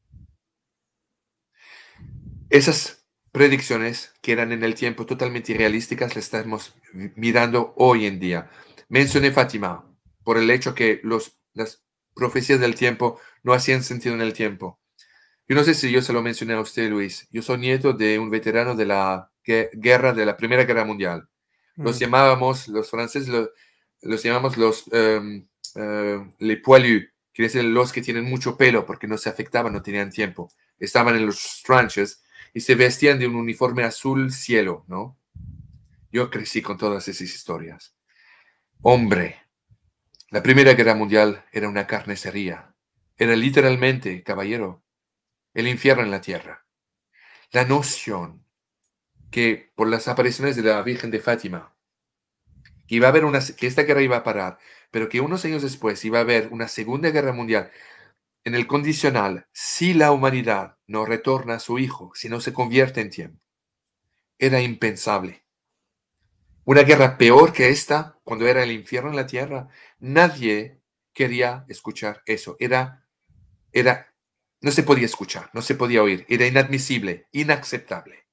Esas predicciones que eran en el tiempo totalmente irrealísticas las estamos mirando hoy en día. Mencioné Fátima por el hecho que los, las profecías del tiempo no hacían sentido en el tiempo. Yo no sé si yo se lo mencioné a usted, Luis. Yo soy nieto de un veterano de la guerra, de la Primera Guerra Mundial. Los mm. llamábamos, los franceses los, llamamos los em, em, les poilus, que los que tienen mucho pelo porque no se afectaban, no tenían tiempo. Estaban en los tranches y se vestían de un uniforme azul cielo, ¿no? Yo crecí con todas esas historias. Hombre, la Primera Guerra Mundial era una carnicería era literalmente, caballero, el infierno en la tierra. La noción que por las apariciones de la Virgen de Fátima, que iba a haber una, esta guerra iba a parar, pero que unos años después iba a haber una segunda guerra mundial, en el condicional, si la humanidad no retorna a su hijo, si no se convierte en tiempo, era impensable. Una guerra peor que esta, cuando era el infierno en la tierra, nadie quería escuchar eso. Era era, no se podía escuchar, no se podía oír, era inadmisible, inaceptable.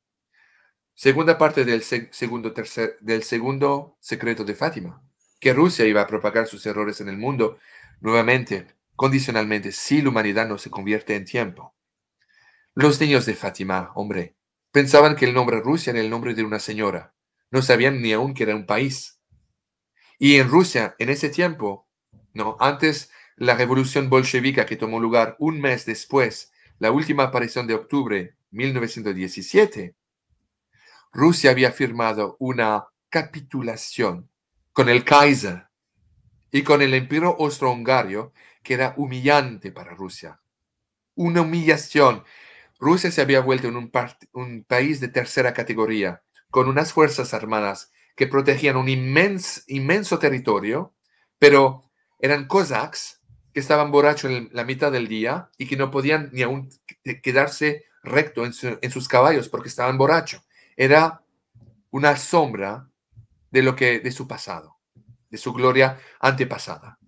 Segunda parte del, segundo, tercer, del segundo secreto de Fátima, que Rusia iba a propagar sus errores en el mundo nuevamente, condicionalmente, si la humanidad no se convierte en tiempo. Los niños de Fátima, hombre, pensaban que el nombre Rusia era el nombre de una señora. No sabían ni aún que era un país. Y en Rusia, en ese tiempo, no, antes la revolución bolchevica que tomó lugar un mes después, la última aparición de octubre 1917, Rusia había firmado una capitulación con el Kaiser y con el imperio Austro-Hungario, que era humillante para Rusia. Una humillación. Rusia se había vuelto en un, país de tercera categoría, con unas fuerzas armadas que protegían un inmenso, inmenso territorio, pero eran cossacks que estaban borrachos en la mitad del día y que no podían ni aún quedarse recto en, sus caballos porque estaban borrachos. Era una sombra de lo que de su pasado, de su gloria antepasada.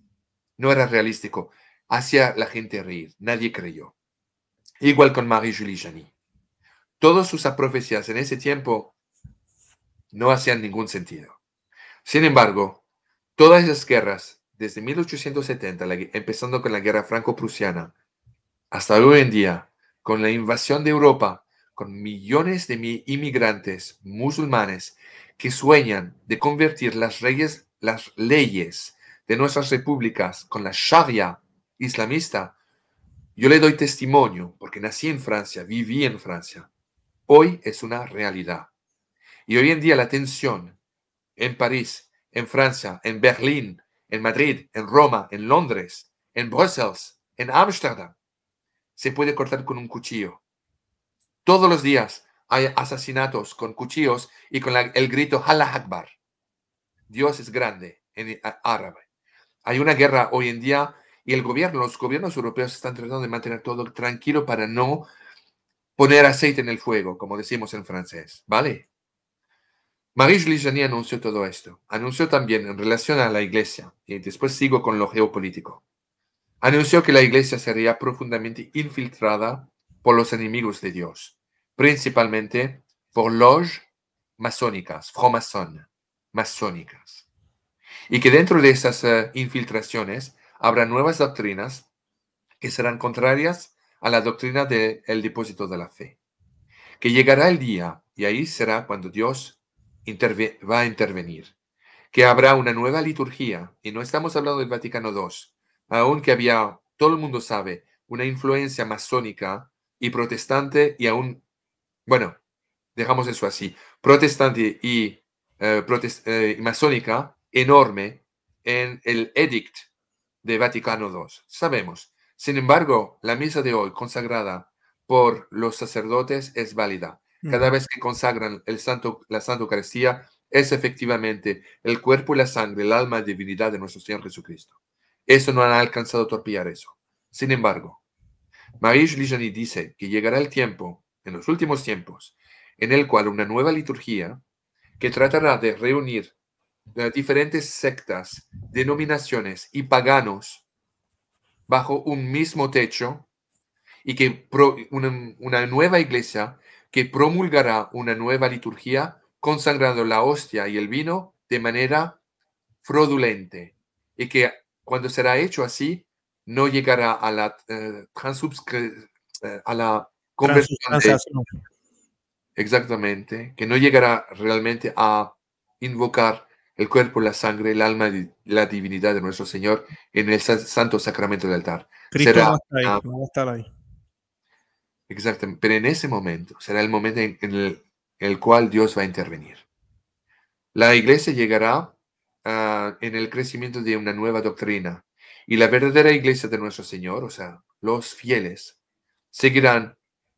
No era realístico. Hacía la gente reír. Nadie creyó. Igual con Marie-Julie Janine. Todas sus profecías en ese tiempo no hacían ningún sentido. Sin embargo, todas esas guerras desde 1870, empezando con la guerra franco-prusiana, hasta hoy en día, con la invasión de Europa, con millones de inmigrantes musulmanes que sueñan de convertir las, las leyes de nuestras repúblicas con la Sharia islamista, yo le doy testimonio, porque nací en Francia, viví en Francia. Hoy es una realidad. Y hoy en día la tensión en París, en Francia, en Berlín, en Madrid, en Roma, en Londres, en Bruselas, en Ámsterdam. Se puede cortar con un cuchillo. Todos los días hay asesinatos con cuchillos y con el grito Allah Akbar. Dios es grande en árabe. Hay una guerra hoy en día y el gobierno, los gobiernos europeos están tratando de mantener todo tranquilo para no poner aceite en el fuego, como decimos en francés, ¿vale? Marie-Julie y anunció todo esto. Anunció también en relación a la Iglesia, y después sigo con lo geopolítico. Anunció que la Iglesia sería profundamente infiltrada por los enemigos de Dios, principalmente por loges masónicas, mason masónicas. Y que dentro de esas eh, infiltraciones habrá nuevas doctrinas que serán contrarias a la doctrina del depósito de la fe. Que llegará el día, y ahí será cuando Dios va a intervenir, que habrá una nueva liturgia, y no estamos hablando del Vaticano II, aunque había, todo el mundo sabe, una influencia masónica y protestante y aún, bueno, dejamos eso así, protestante y, eh, eh, masónica enorme en el edict de Vaticano II. Sabemos. Sin embargo, la misa de hoy consagrada por los sacerdotes es válida cada vez que consagran el santo, la Santa Eucaristía, es efectivamente el cuerpo y la sangre, el alma y divinidad de nuestro Señor Jesucristo. Eso no ha alcanzado a torpillar eso. Sin embargo, Marie Lijani dice que llegará el tiempo, en los últimos tiempos, en el cual una nueva liturgia que tratará de reunir las diferentes sectas, denominaciones y paganos bajo un mismo techo y que una nueva iglesia que promulgará una nueva liturgia consagrando la hostia y el vino de manera fraudulente y que cuando será hecho así no llegará a la, eh, eh, conversación exactamente, que no llegará realmente a invocar el cuerpo, la sangre, el alma y la divinidad de nuestro Señor en el santo sacramento del altar. ahí. Exactamente, pero en ese momento será el momento en, el, cual Dios va a intervenir. La iglesia llegará ah, en el crecimiento de una nueva doctrina y la verdadera iglesia de nuestro Señor, o sea, los fieles, seguirán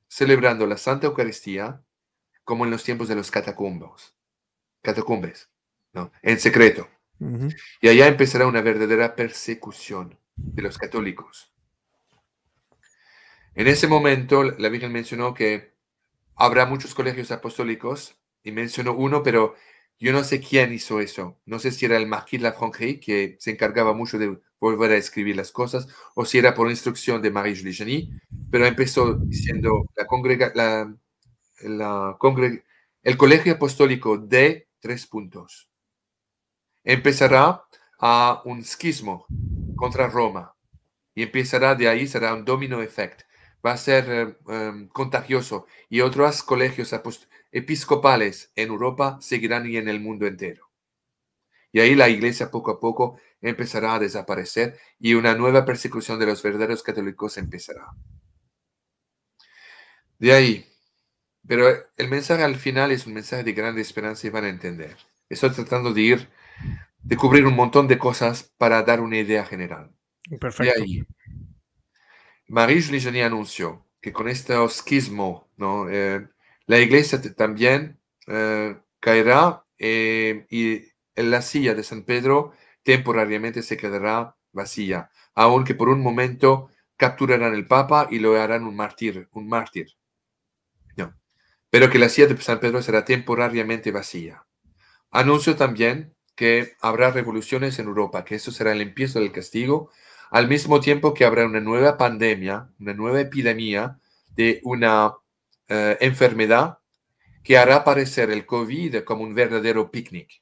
celebrando la Santa Eucaristía como en los tiempos de los catacumbos, catacumbes, ¿no? en secreto. Y allá empezará una verdadera persecución de los católicos en ese momento, la Virgen mencionó que habrá muchos colegios apostólicos y mencionó uno, pero yo no sé quién hizo eso. No sé si era el Marquis de la que se encargaba mucho de volver a escribir las cosas, o si era por instrucción de Marie-Julie genie pero empezó diciendo la congrega, el colegio apostólico de tres puntos. Empezará a un schismo contra Roma y empezará de ahí, será un domino effect va a ser em, contagioso y otros colegios episcopales en Europa seguirán y en el mundo entero. Y ahí la iglesia poco a poco empezará a desaparecer y una nueva persecución de los verdaderos católicos empezará. De ahí, pero el mensaje al final es un mensaje de grande esperanza y van a entender. Estoy tratando de ir, de cubrir un montón de cosas para dar una idea general. Perfecto. Maris Ligeni anunció que con este osquismo ¿no? Eh, la iglesia también eh, caerá eh, y la silla de San Pedro temporariamente se quedará vacía, aunque por un momento capturarán el Papa y lo harán un mártir, un mártir. No. Pero que la silla de San Pedro será temporariamente vacía. Anuncio también que habrá revoluciones en Europa, que eso será el empiezo del castigo, al mismo tiempo que habrá una nueva pandemia, una nueva epidemia de una eh, enfermedad que hará aparecer el COVID como un verdadero picnic.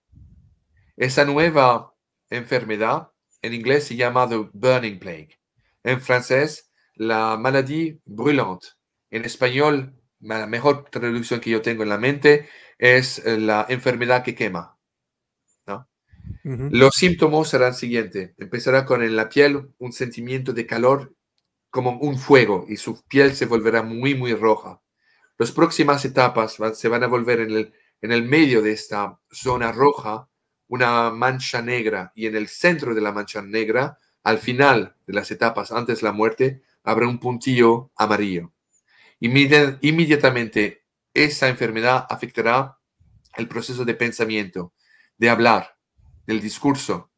Esa nueva enfermedad en inglés se llama the burning plague. En francés, la maladie brûlante. En español, la mejor traducción que yo tengo en la mente es eh, la enfermedad que quema, los síntomas serán siguientes. Empezará con en la piel un sentimiento de calor como un fuego y su piel se volverá muy, muy roja. Las próximas etapas se van a volver en el, medio de esta zona roja una mancha negra y en el centro de la mancha negra, al final de las etapas antes de la muerte, habrá un puntillo amarillo. inmediatamente esa enfermedad afectará el proceso de pensamiento, de hablar, del discurso.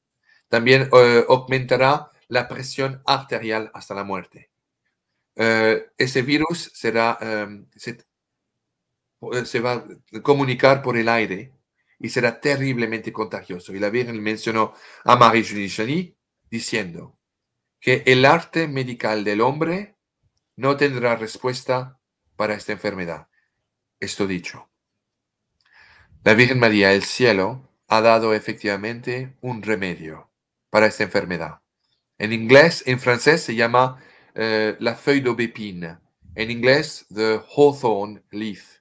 También eh, aumentará la presión arterial hasta la muerte. Eh, ese virus será, em, eh, se, va a comunicar por el aire y será terriblemente contagioso. Y la Virgen mencionó a Marie-Julie diciendo que el arte medical del hombre no tendrá respuesta para esta enfermedad. Esto dicho. La Virgen María, el cielo, ha dado efectivamente un remedio para esta enfermedad. En inglés, en francés se llama eh, la feuille d'aubépine. En inglés, the hawthorn leaf.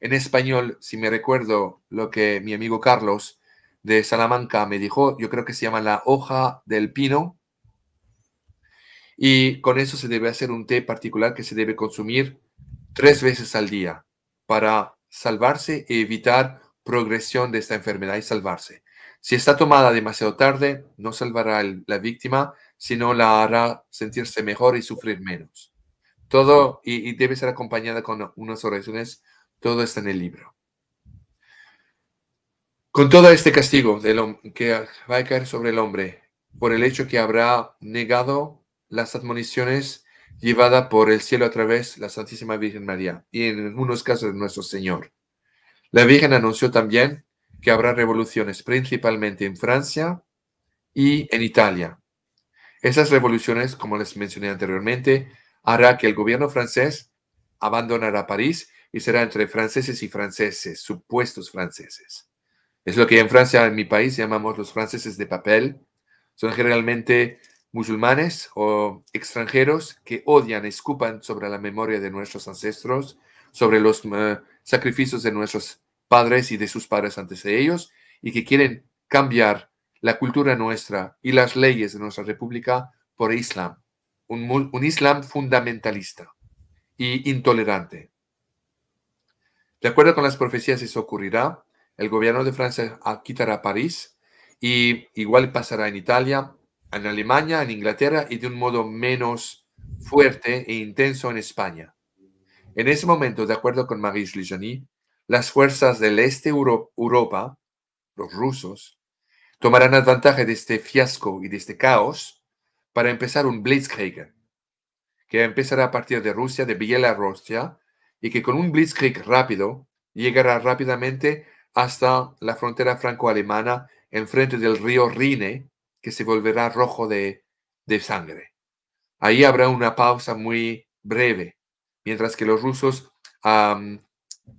En español, si me recuerdo lo que mi amigo Carlos de Salamanca me dijo, yo creo que se llama la hoja del pino. Y con eso se debe hacer un té particular que se debe consumir tres veces al día para salvarse y evitar progresión de esta enfermedad y salvarse. Si está tomada demasiado tarde, no salvará la víctima, sino la hará sentirse mejor y sufrir menos. Todo, y, debe ser acompañada con unas oraciones, todo está en el libro. Con todo este castigo del, que va a caer sobre el hombre, por el hecho que habrá negado las admoniciones llevadas por el cielo a través de la Santísima Virgen María y en algunos casos de nuestro Señor. La Virgen anunció también que habrá revoluciones principalmente en Francia y en Italia. Esas revoluciones, como les mencioné anteriormente, hará que el gobierno francés abandonará París y será entre franceses y franceses, supuestos franceses. Es lo que en Francia, en mi país, llamamos los franceses de papel. Son generalmente musulmanes o extranjeros que odian, escupan sobre la memoria de nuestros ancestros, sobre los eh, sacrificios de nuestros padres y de sus padres antes de ellos y que quieren cambiar la cultura nuestra y las leyes de nuestra república por Islam, un, Islam fundamentalista y intolerante. De acuerdo con las profecías, eso ocurrirá. El gobierno de Francia quitará París y igual pasará en Italia, en Alemania, en Inglaterra y de un modo menos fuerte e intenso en España. En ese momento, de acuerdo con Marie Julie las fuerzas del este Europa, los rusos, tomarán ventaja de este fiasco y de este caos para empezar un blitzkrieg que empezará a partir de Rusia, de Bielorrusia, y que con un blitzkrieg rápido llegará rápidamente hasta la frontera franco-alemana enfrente del río Rine, que se volverá rojo de, sangre. Ahí habrá una pausa muy breve, mientras que los rusos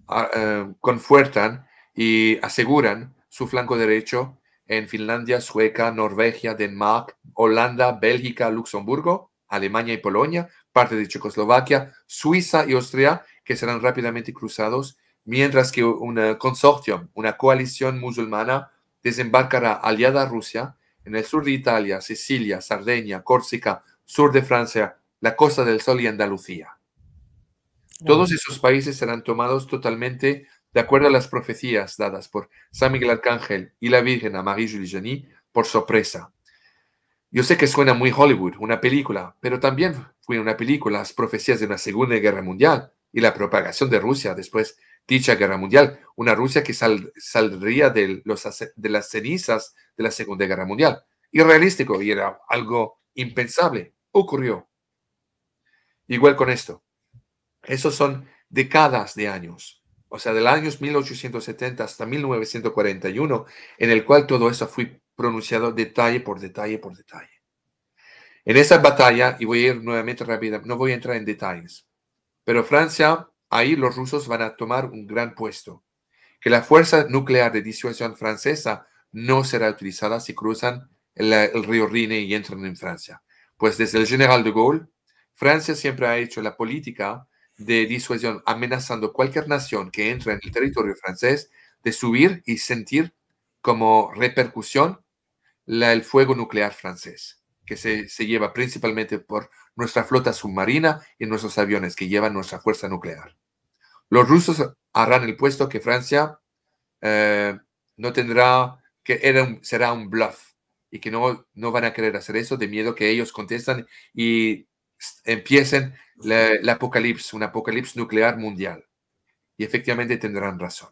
eh, confuertan y aseguran su flanco derecho en Finlandia, Sueca, Noruega, Denmark, Holanda, Bélgica, Luxemburgo, Alemania y Polonia, parte de Checoslovaquia, Suiza y Austria, que serán rápidamente cruzados, mientras que un consorcio, una coalición musulmana, desembarcará aliada a Rusia en el sur de Italia, Sicilia, Sardenia, Córcega, sur de Francia, la Costa del Sol y Andalucía. Todos esos países serán tomados totalmente de acuerdo a las profecías dadas por San Miguel Arcángel y la Virgen a Marie-Julie Jenny por sorpresa. Yo sé que suena muy Hollywood, una película, pero también fue una película las profecías de una Segunda Guerra Mundial y la propagación de Rusia después dicha guerra mundial, una Rusia que saldría de, los, de las cenizas de la Segunda Guerra Mundial. Irrealístico y era algo impensable. Ocurrió. Igual con esto. Esos son décadas de años, o sea, del año 1870 hasta 1941, en el cual todo eso fue pronunciado detalle por detalle por detalle. En esa batalla, y voy a ir nuevamente rápida, no voy a entrar en detalles, pero Francia, ahí los rusos van a tomar un gran puesto, que la fuerza nuclear de disuasión francesa no será utilizada si cruzan el, río Rine y entran en Francia. Pues desde el general de Gaulle, Francia siempre ha hecho la política de disuasión amenazando cualquier nación que entre en el territorio francés de subir y sentir como repercusión la, el fuego nuclear francés, que se, lleva principalmente por nuestra flota submarina y nuestros aviones que llevan nuestra fuerza nuclear. Los rusos harán el puesto que Francia eh, no tendrá, que será un bluff y que no, no van a querer hacer eso de miedo que ellos contestan y empiecen el apocalipsis, un apocalipsis nuclear mundial. Y efectivamente tendrán razón.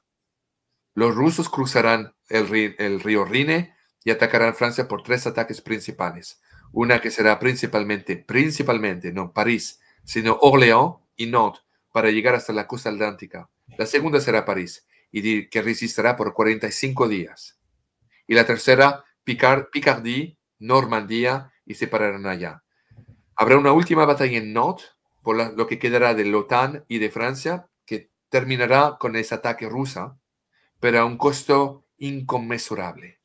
Los rusos cruzarán el, río Rine y atacarán Francia por tres ataques principales. Una que será principalmente, principalmente, no París, sino Orléans y Nantes, para llegar hasta la costa atlántica. La segunda será París, y que resistirá por 45 días. Y la tercera, Picard, Picardie, Normandía, y se pararán allá. Habrá una última batalla en Nantes por lo que quedará de la OTAN y de Francia, que terminará con ese ataque rusa, pero a un costo inconmensurable.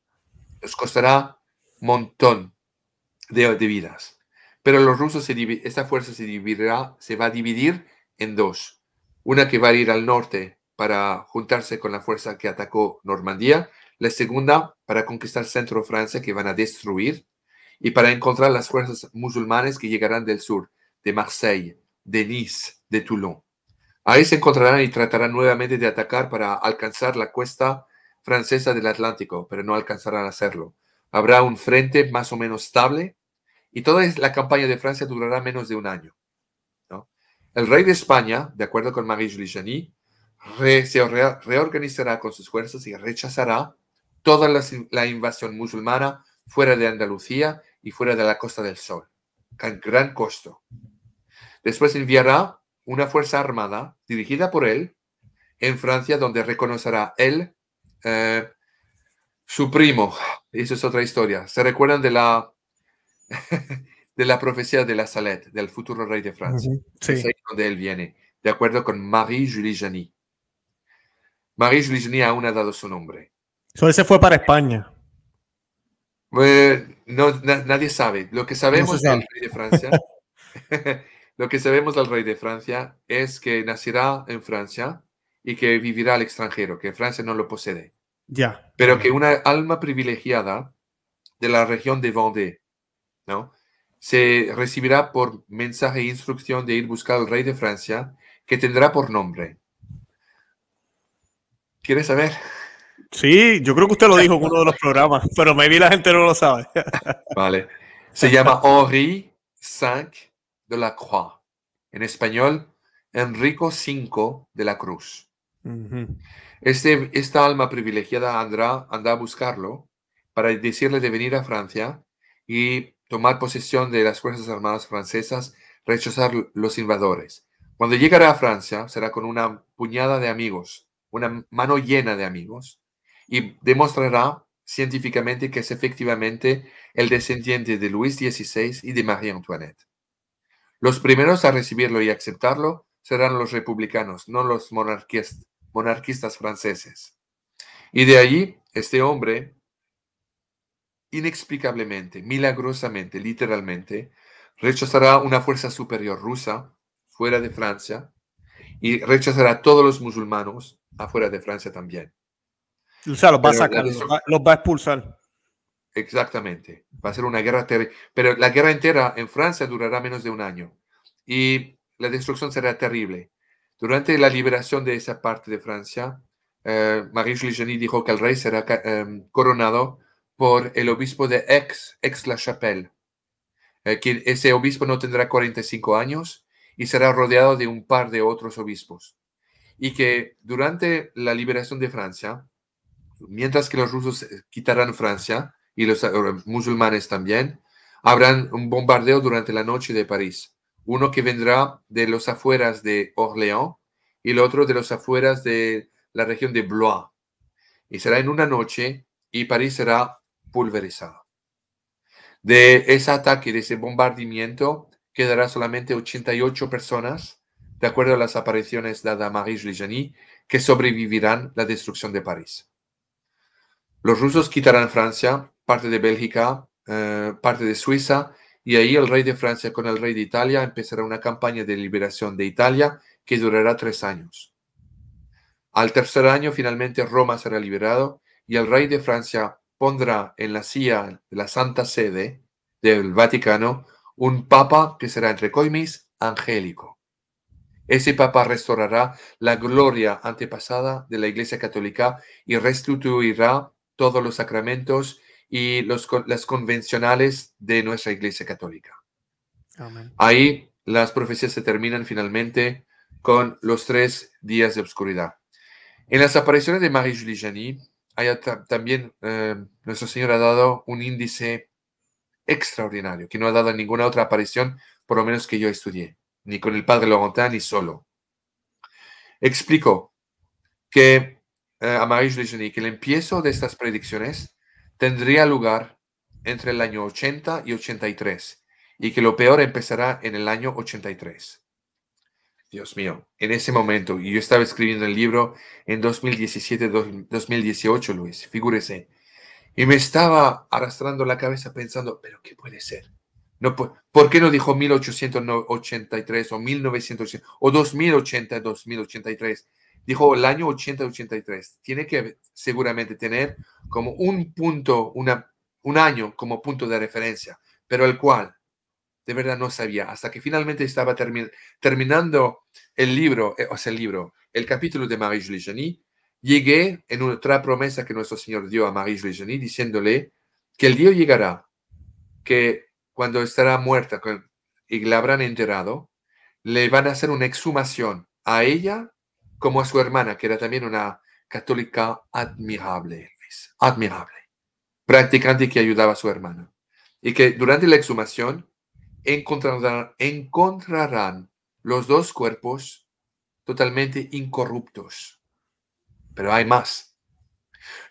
Nos costará un montón de, vidas. Pero los rusos, se esta fuerza se dividirá, se va a dividir en dos. Una que va a ir al norte para juntarse con la fuerza que atacó Normandía, la segunda para conquistar centro Francia que van a destruir y para encontrar las fuerzas musulmanes que llegarán del sur, de Marseille, de Nice, de Toulon. Ahí se encontrarán y tratarán nuevamente de atacar para alcanzar la cuesta francesa del Atlántico, pero no alcanzarán a hacerlo. Habrá un frente más o menos estable y toda la campaña de Francia durará menos de un año. El rey de España, de acuerdo con Marie-Julie se reorganizará con sus fuerzas y rechazará toda la invasión musulmana fuera de Andalucía y fuera de la Costa del Sol, Con gran costo. Después enviará una fuerza armada dirigida por él en Francia, donde reconocerá él eh, su primo. Eso es otra historia. ¿Se recuerdan de la, de la profecía de la Salette, del futuro rey de Francia? Uh donde él viene, de acuerdo con Marie-Julie Janie. Marie-Julie Janie aún ha dado su nombre. Eso ese fue para España. Eh, no, nadie sabe. Lo que sabemos del rey de Francia, lo que sabemos del rey de Francia es que nacerá en Francia y que vivirá al extranjero, que Francia no lo posee. Ya. Pero que una alma privilegiada de la región de Vendée, ¿no? Se recibirá por mensaje e instrucción de ir buscar al rey de Francia, que tendrá por nombre. ¿Quieres saber? Sí, yo creo que usted lo dijo en uno de los programas, pero maybe la gente no lo sabe. Vale. Se llama Henri V de la Croix. En español, Enrico V de la Cruz. este, esta alma privilegiada andrá, anda a buscarlo para decirle de venir a Francia y tomar posesión de las Fuerzas Armadas francesas, rechazar los invadores. Cuando llegará a Francia, será con una puñada de amigos, una mano llena de amigos, y demostrará científicamente que es efectivamente el descendiente de Luis XVI y de María Antoinette. Los primeros a recibirlo y aceptarlo serán los republicanos, no los monarquistas franceses. Y de allí, este hombre, inexplicablemente, milagrosamente, literalmente, rechazará una fuerza superior rusa fuera de Francia y rechazará a todos los musulmanos afuera de Francia también. O los va a sacar, los va, a expulsar. Exactamente, va a ser una guerra terrible. Pero la guerra entera en Francia durará menos de un año y la destrucción será terrible. Durante la liberación de esa parte de Francia, eh, Marie Julie dijo que el rey será em, coronado por el obispo de Aix, la chapelle eh, ese obispo no tendrá 45 años y será rodeado de un par de otros obispos. Y que durante la liberación de Francia, mientras que los rusos eh, quitarán Francia y los eh, musulmanes también, habrán un bombardeo durante la noche de París, uno que vendrá de los afueras de Orléans y el otro de los afueras de la región de Blois. Y será en una noche y París será pulverizado. De ese ataque, de ese bombardimiento, quedará solamente 88 personas, de acuerdo a las apariciones dadas a Marie que sobrevivirán la destrucción de París. Los rusos quitarán Francia, parte de Bélgica, eh, parte de Suiza, y ahí el rey de Francia con el rey de Italia empezará una campaña de liberación de Italia que durará tres años. Al tercer año, finalmente, Roma será liberado y el rey de Francia pondrá en la silla de la Santa Sede del Vaticano un papa que será, entre coimis, angélico. Ese papa restaurará la gloria antepasada de la Iglesia Católica y restituirá todos los sacramentos y los, las convencionales de nuestra Iglesia Católica. Ahí las profecías se terminan finalmente con los tres días de oscuridad. En las apariciones de Marie-Julie también eh, nuestro Señor ha dado un índice extraordinario que no ha dado ninguna otra aparición, por lo menos que yo estudié, ni con el Padre Laurentin ni solo. Explico que eh, a que el empiezo de estas predicciones tendría lugar entre el año 80 y 83 y que lo peor empezará en el año 83. Dios mío, en ese momento, y yo estaba escribiendo el libro en 2017-2018, Luis, figúrese, y me estaba arrastrando la cabeza pensando, pero ¿qué puede ser? No, ¿Por qué no dijo 1883 o 1900 o 2080, 2083? dijo el año 80-83, tiene que seguramente tener como un punto, una, un año como punto de referencia, pero el cual de verdad no sabía, hasta que finalmente estaba terminando el libro, eh, o sea, el libro, el capítulo de Marie-Julie llegué en otra promesa que nuestro Señor dio a Marie-Julie diciéndole que el día llegará, que cuando estará muerta y la habrán enterrado, le van a hacer una exhumación a ella como a su hermana, que era también una católica admirable, pues, admirable, practicante que ayudaba a su hermana. Y que durante la exhumación encontrarán, encontrarán los dos cuerpos totalmente incorruptos. Pero hay más.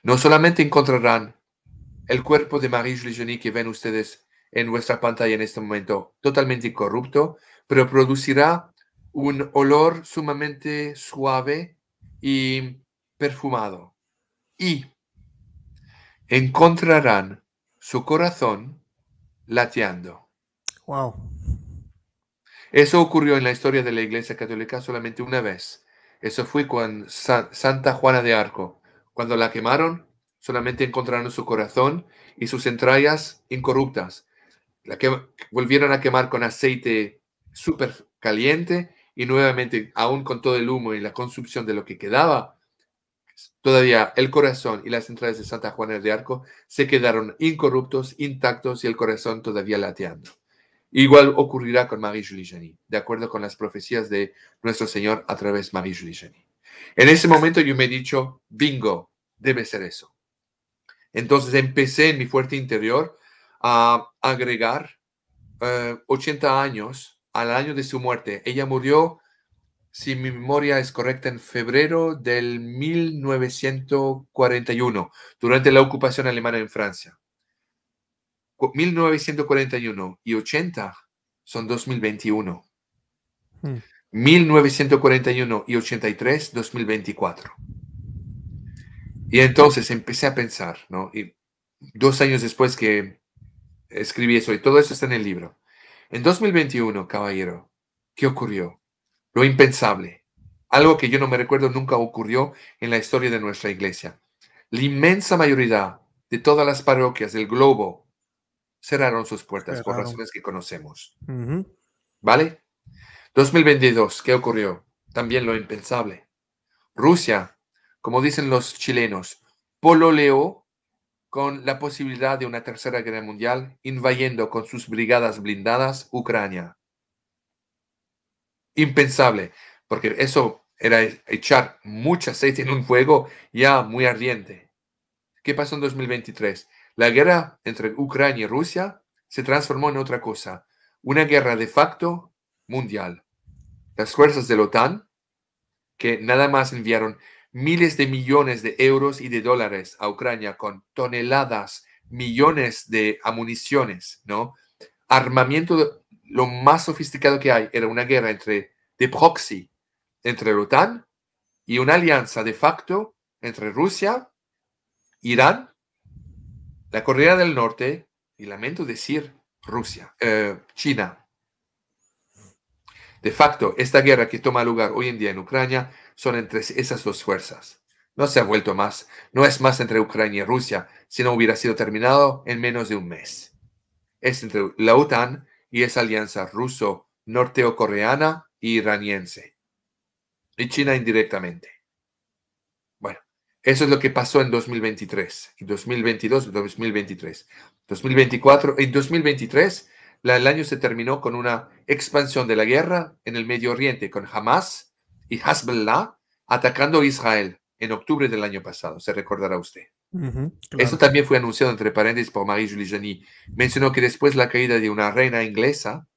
No solamente encontrarán el cuerpo de Marie Julie que ven ustedes en nuestra pantalla en este momento, totalmente incorrupto pero producirá un olor sumamente suave y perfumado. Y encontrarán su corazón lateando. Wow. Eso ocurrió en la historia de la Iglesia Católica solamente una vez. Eso fue con Santa Juana de Arco. Cuando la quemaron, solamente encontraron su corazón y sus entrañas incorruptas. La que, volvieron a quemar con aceite súper caliente y nuevamente, aún con todo el humo y la consumción de lo que quedaba, todavía el corazón y las entradas de Santa Juana de Arco se quedaron incorruptos, intactos y el corazón todavía lateando. Igual ocurrirá con Marie-Julie de acuerdo con las profecías de nuestro Señor a través de Marie-Julie En ese momento yo me he dicho, bingo, debe ser eso. Entonces empecé en mi fuerte interior a agregar 80 eh, años al año de su muerte. Ella murió, si mi memoria es correcta, en febrero del 1941, durante la ocupación alemana en Francia. 1941 y 80 son 2021. 1941 hmm. y 83, 2024. Y entonces empecé a pensar, ¿no? Y dos años después que escribí eso, y todo eso está en el libro, en 2021, caballero, ¿qué ocurrió? Lo impensable. Algo que yo no me recuerdo nunca ocurrió en la historia de nuestra iglesia. La inmensa mayoría de todas las parroquias del globo cerraron sus puertas por razones que conocemos. ¿Vale? 2022, ¿qué ocurrió? También lo impensable. Rusia, como dicen los chilenos, Polo pololeó con la posibilidad de una tercera guerra mundial, invadiendo con sus brigadas blindadas Ucrania. Impensable, porque eso era echar mucha aceite en un fuego ya muy ardiente. ¿Qué pasó en 2023? La guerra entre Ucrania y Rusia se transformó en otra cosa, una guerra de facto mundial. Las fuerzas de la OTAN, que nada más enviaron miles de millones de euros y de dólares a Ucrania con toneladas, millones de municiones, ¿no? Armamiento, lo más sofisticado que hay era una guerra entre, de proxy entre la OTAN y una alianza de facto entre Rusia, Irán, la Corea del Norte y, lamento decir, Rusia, eh, China. De facto, esta guerra que toma lugar hoy en día en Ucrania son entre esas dos fuerzas. No se ha vuelto más, no es más entre Ucrania y Rusia, si no hubiera sido terminado en menos de un mes. Es entre la OTAN y esa alianza ruso, norteocoreana coreana e iraniense. Y China indirectamente. Bueno, eso es lo que pasó en 2023, y 2022 2023. 2024 y 2023, el año se terminó con una expansión de la guerra en el Medio Oriente con Hamas y Hezbollah atacando a Israel en octubre del año pasado, se recordará usted. eso Esto también fue anunciado entre paréntesis por Marie-Julie Jenny. Mencionó que después de la caída de una reina inglesa,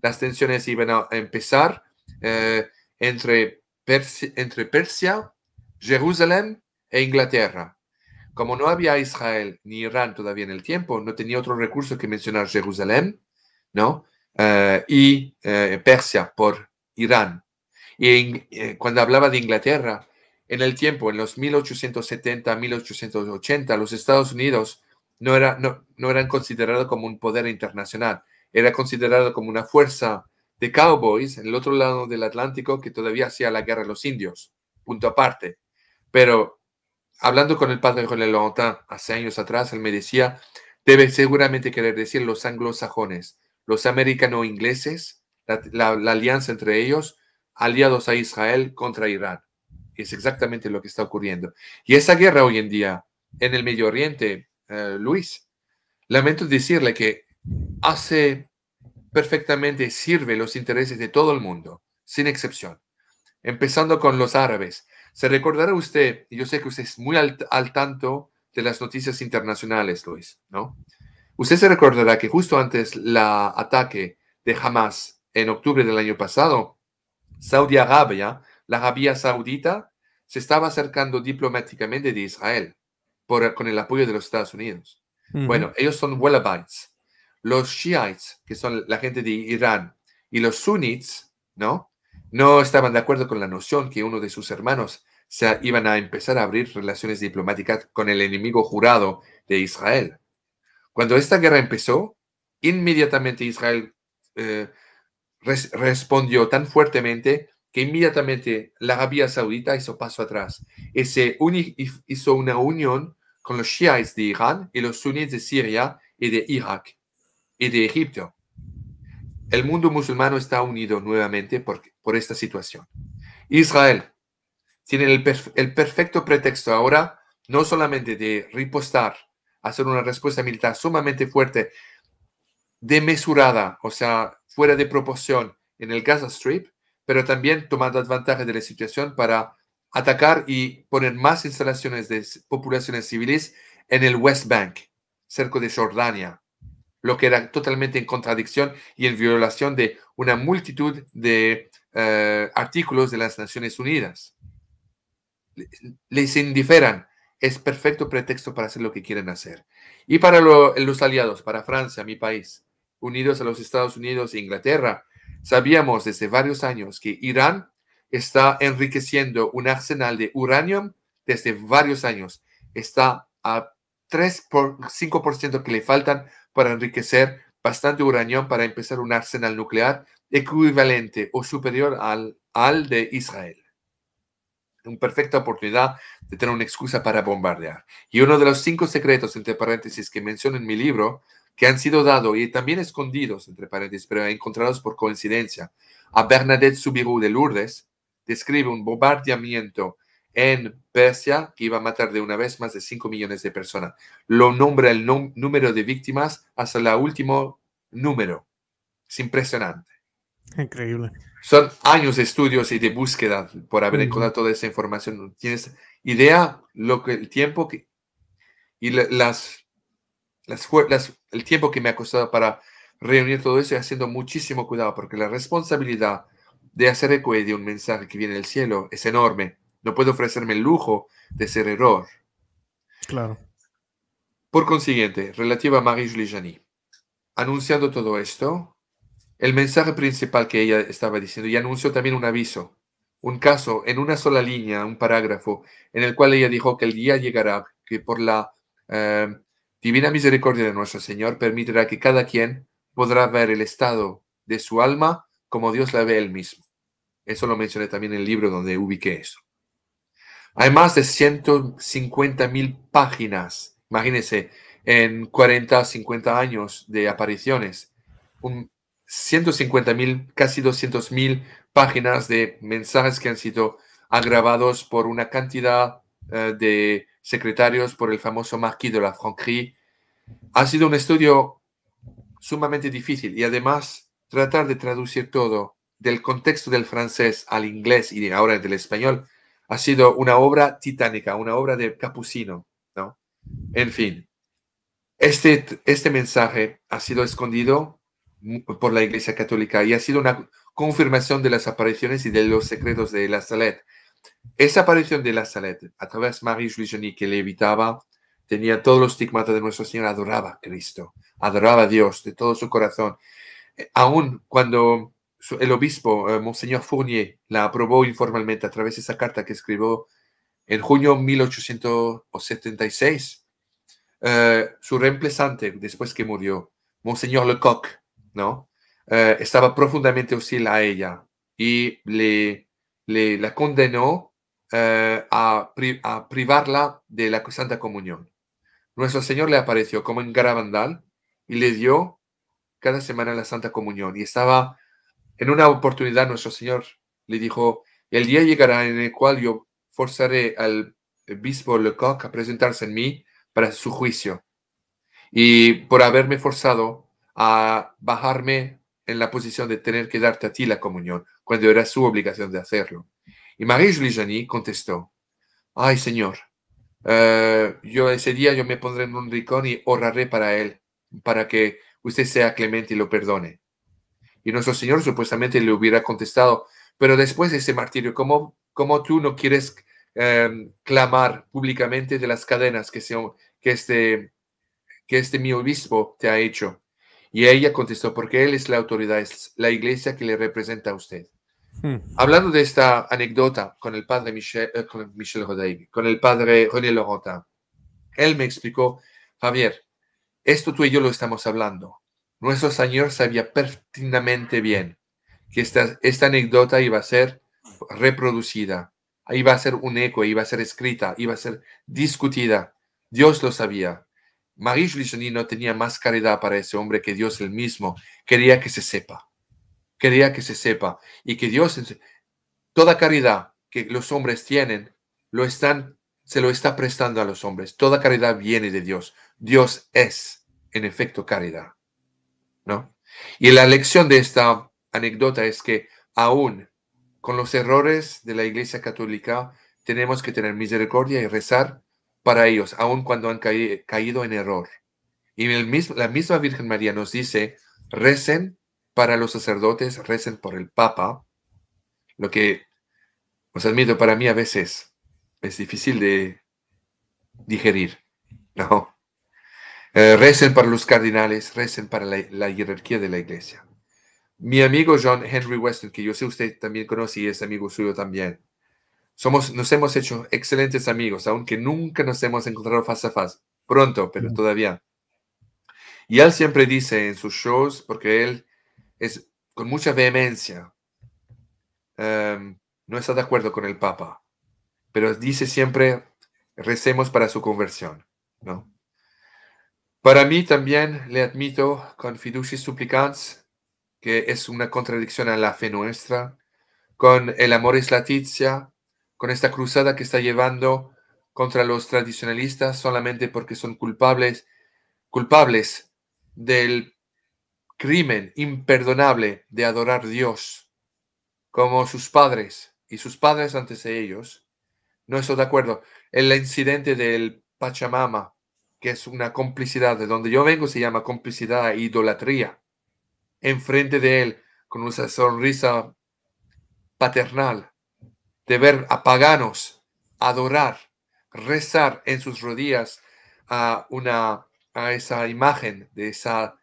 las tensiones iban a empezar eh, entre, Persia, Jerusalén e Inglaterra. Como no había Israel ni Irán todavía en el tiempo, no tenía otro recurso que mencionar Jerusalén ¿no? Eh, y eh, Persia por Irán. Y eh, cuando hablaba de Inglaterra, en el tiempo, en los 1870, 1880, los Estados Unidos no, era, no, eran considerados como un poder internacional, era considerado como una fuerza de cowboys en el otro lado del Atlántico que todavía hacía la guerra a los indios, punto aparte. Pero hablando con el padre René Laurentin hace años atrás, él me decía, debe seguramente querer decir los anglosajones, los americano-ingleses, la alianza entre ellos, aliados a Israel contra Irán. es exactamente lo que está ocurriendo. Y esa guerra hoy en día en el Medio Oriente, eh, Luis, lamento decirle que hace perfectamente, sirve los intereses de todo el mundo, sin excepción, empezando con los árabes. Se recordará usted, yo sé que usted es muy al, tanto de las noticias internacionales, Luis, ¿no? Usted se recordará que justo antes la ataque de Hamas en octubre del año pasado, Saudi Arabia, la Arabia Saudita, se estaba acercando diplomáticamente de Israel por, con el apoyo de los Estados Unidos. Bueno, ellos son Wallabites. Los Shiites, que son la gente de Irán, y los Sunnis, ¿no? No estaban de acuerdo con la noción que uno de sus hermanos se iban a empezar a abrir relaciones diplomáticas con el enemigo jurado de Israel. Cuando esta guerra empezó, inmediatamente Israel eh, respondió tan fuertemente que inmediatamente la Arabia Saudita hizo paso atrás y se hizo una unión con los Shiites de Irán y los sunnis de Siria y de Irak y de Egipto. El mundo musulmán está unido nuevamente por, esta situación. Israel tiene el, perfecto pretexto ahora no solamente de ripostar, hacer una respuesta militar sumamente fuerte, demesurada, o sea, fuera de proporción en el Gaza Strip, pero también tomando ventaja de la situación para atacar y poner más instalaciones de poblaciones civiles en el West Bank, cerca de Jordania, lo que era totalmente en contradicción y en violación de una multitud de eh, artículos de las Naciones Unidas. Les indiferan, es perfecto pretexto para hacer lo que quieren hacer. Y para los aliados, para Francia, mi país, unidos a los Estados Unidos e Inglaterra, sabíamos desde varios años que Irán está enriqueciendo un arsenal de uranio desde varios años. Está a 3 por 5% que le faltan para enriquecer bastante uranio para empezar un arsenal nuclear equivalente o superior al, al de Israel. Una perfecta oportunidad de tener una excusa para bombardear. Y uno de los cinco secretos, entre paréntesis, que menciono en mi libro que han sido dados y también escondidos, entre paréntesis, pero encontrados por coincidencia, a Bernadette Subiru de Lourdes, describe un bombardeamiento en Persia que iba a matar de una vez más de 5 millones de personas. Lo nombra el número de víctimas hasta el último número. Es impresionante. Increíble. Son años de estudios y de búsqueda por haber encontrado toda esa información. ¿Tienes idea lo que el tiempo que, y las el tiempo que me ha costado para reunir todo eso y haciendo muchísimo cuidado, porque la responsabilidad de hacer eco de un mensaje que viene del cielo es enorme. No puedo ofrecerme el lujo de ser error. Claro. Por consiguiente, relativa a Marie-Julie anunciando todo esto, el mensaje principal que ella estaba diciendo, y anunció también un aviso, un caso en una sola línea, un parágrafo, en el cual ella dijo que el día llegará que por la eh, Divina misericordia de nuestro Señor permitirá que cada quien podrá ver el estado de su alma como Dios la ve él mismo. Eso lo mencioné también en el libro donde ubiqué eso. Hay más de 150 mil páginas, imagínense, en 40, 50 años de apariciones. 150 mil, casi 200 mil páginas de mensajes que han sido agravados por una cantidad eh, de secretarios por el famoso Marquis de la Franquerie. Ha sido un estudio sumamente difícil y además tratar de traducir todo del contexto del francés al inglés y ahora del español ha sido una obra titánica, una obra de Capucino, En fin, este, este mensaje ha sido escondido por la Iglesia Católica y ha sido una confirmación de las apariciones y de los secretos de La Salette. Esa aparición de la Salette a través de Marie Julie que le evitaba, tenía todos los estigma de nuestro Señor, adoraba a Cristo, adoraba a Dios de todo su corazón. Eh, aún cuando el obispo, eh, Monseñor Fournier, la aprobó informalmente a través de esa carta que escribió en junio de 1876, eh, su reemplazante, después que murió, Monseñor Lecoq, ¿no? estaba profundamente hostil a ella y le la condenó eh, a, a, privarla de la Santa Comunión. Nuestro Señor le apareció como en Garabandal y le dio cada semana la Santa Comunión. Y estaba en una oportunidad, nuestro Señor le dijo, el día llegará en el cual yo forzaré al obispo Lecoq a presentarse en mí para su juicio. Y por haberme forzado a bajarme en la posición de tener que darte a ti la comunión, cuando era su obligación de hacerlo. Y Marie-Julie contestó, ay Señor, eh, yo ese día yo me pondré en un rincón y oraré para él, para que usted sea clemente y lo perdone. Y nuestro Señor supuestamente le hubiera contestado, pero después de ese martirio, como tú no quieres em, clamar públicamente de las cadenas que, se, que, este, que este mi obispo te ha hecho? Y ella contestó, porque él es la autoridad, es la iglesia que le representa a usted. Hmm. Hablando de esta anécdota con el padre Michel, eh, con el padre René Laurentin, él me explicó, Javier, esto tú y yo lo estamos hablando. Nuestro Señor sabía perfectamente bien que esta, esta anécdota iba a ser reproducida, iba a ser un eco, iba a ser escrita, iba a ser discutida. Dios lo sabía. Marie Lisoni no tenía más caridad para ese hombre que Dios el mismo. Quería que se sepa. Quería que se sepa. Y que Dios, toda caridad que los hombres tienen, lo están, se lo está prestando a los hombres. Toda caridad viene de Dios. Dios es, en efecto, caridad. ¿No? Y la lección de esta anécdota es que aún con los errores de la Iglesia Católica tenemos que tener misericordia y rezar para ellos, aun cuando han caído, en error. Y el mismo, la misma Virgen María nos dice, recen para los sacerdotes, recen por el Papa, lo que, os admito, para mí a veces es difícil de digerir, ¿no? Eh, recen para los cardinales, recen para la, la, jerarquía de la iglesia. Mi amigo John Henry Weston, que yo sé usted también conoce y es amigo suyo también, somos, nos hemos hecho excelentes amigos, aunque nunca nos hemos encontrado face a face. Pronto, pero todavía. Y él siempre dice en sus shows, porque él es con mucha vehemencia, em, no está de acuerdo con el Papa, pero dice siempre, recemos para su conversión, ¿no? Para mí también le admito con fiducia supplicans que es una contradicción a la fe nuestra, con el amor es tizia, con esta cruzada que está llevando contra los tradicionalistas solamente porque son culpables, culpables del crimen imperdonable de adorar a Dios como sus padres y sus padres antes de ellos. No estoy de acuerdo. El incidente del Pachamama, que es una complicidad, de donde yo vengo se llama complicidad e idolatría. Enfrente de él, con una sonrisa paternal, de ver a paganos adorar, rezar en sus rodillas a, una, a esa imagen de, esa,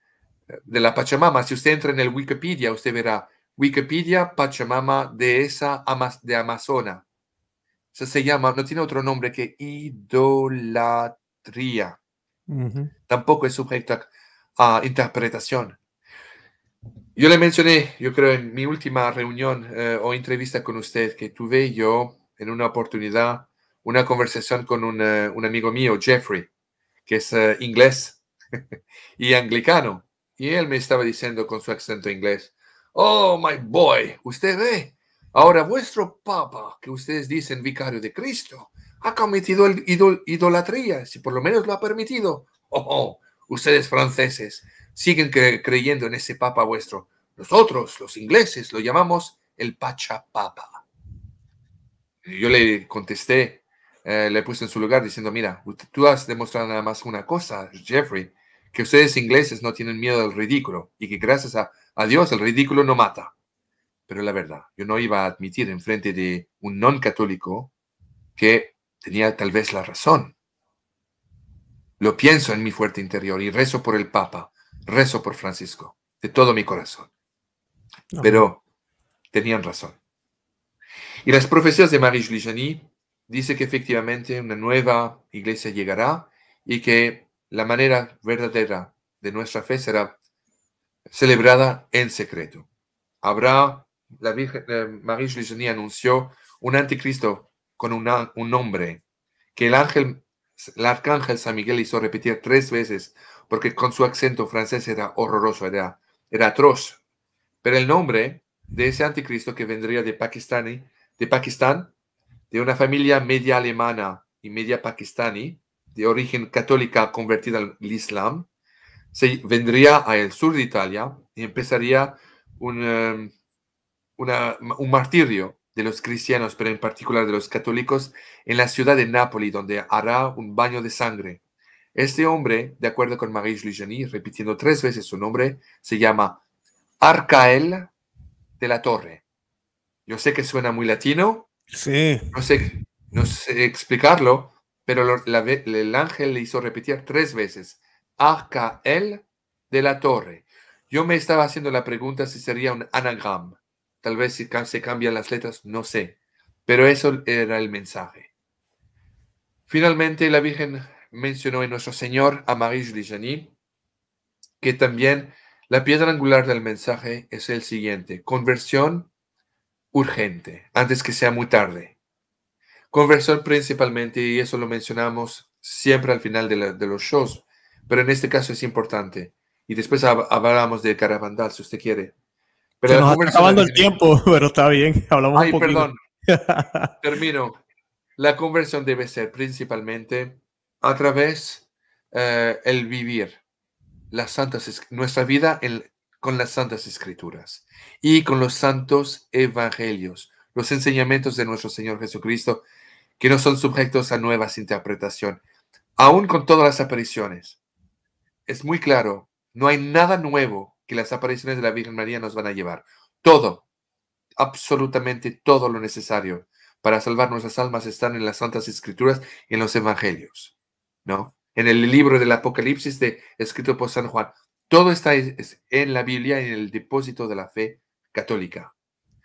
de la Pachamama. Si usted entra en el Wikipedia, usted verá Wikipedia Pachamama de esa de Amazona. Eso se llama, no tiene otro nombre que idolatría. Tampoco es sujeto a interpretación. Yo le mencioné, yo creo, en mi última reunión eh, o entrevista con usted que tuve yo en una oportunidad una conversación con un, eh, amigo mío, Jeffrey, que es eh, inglés y anglicano. Y él me estaba diciendo con su acento inglés, oh, my boy, usted ve, ahora vuestro papa, que ustedes dicen vicario de Cristo, ha cometido idolatría, si por lo menos lo ha permitido. Oh, oh ustedes franceses, siguen creyendo en ese Papa vuestro. Nosotros, los ingleses, lo llamamos el Pachapapa. Yo le contesté, eh, le puse en su lugar diciendo, mira, tú has demostrado nada más una cosa, Jeffrey, que ustedes ingleses no tienen miedo al ridículo y que gracias a, a Dios el ridículo no mata. Pero la verdad, yo no iba a admitir en frente de un non católico que tenía tal vez la razón. Lo pienso en mi fuerte interior y rezo por el Papa rezo por Francisco, de todo mi corazón. Pero tenían razón. Y las profecías de Marie Giulijani dice que efectivamente una nueva iglesia llegará y que la manera verdadera de nuestra fe será celebrada en secreto. Habrá, la Virgen, eh, Marie anunció un anticristo con un nombre que el ángel, el arcángel San Miguel hizo repetir tres veces porque con su acento francés era horroroso, era, atroz. Pero el nombre de ese anticristo que vendría de, Pakistani, de Pakistán, de una familia media alemana y media pakistani, de origen católica convertida al Islam, se vendría al sur de Italia y empezaría un, em, un martirio de los cristianos, pero en particular de los católicos, en la ciudad de Nápoles, donde hará un baño de sangre este hombre, de acuerdo con Marie Ligeny, repitiendo tres veces su nombre, se llama Arcael de la Torre. Yo sé que suena muy latino. Sí. No sé, no sé explicarlo, pero el ángel le hizo repetir tres veces. Arcael de la Torre. Yo me estaba haciendo la pregunta si sería un anagram. Tal vez si se cambian las letras, no sé. Pero eso era el mensaje. Finalmente la Virgen mencionó en nuestro Señor a Marie Julie que también la piedra angular del mensaje es el siguiente, conversión urgente, antes que sea muy tarde. Conversión principalmente, y eso lo mencionamos siempre al final de, los shows, pero en este caso es importante. Y después hablamos de caravandal, si usted quiere. Pero Se acabando el tiempo, pero está bien, hablamos un poquito. perdón. Termino. La conversión debe ser principalmente a través eh, el vivir las santas, nuestra vida con las santas escrituras y con los santos evangelios, los enseñamientos de nuestro Señor Jesucristo, que no son sujetos a nuevas interpretaciones, aún con todas las apariciones. Es muy claro, no hay nada nuevo que las apariciones de la Virgen María nos van a llevar. Todo, absolutamente todo lo necesario para salvar nuestras almas están en las Santas Escrituras y en los Evangelios. ¿no? En el libro del Apocalipsis de, escrito por San Juan. Todo está en la Biblia, y en el depósito de la fe católica.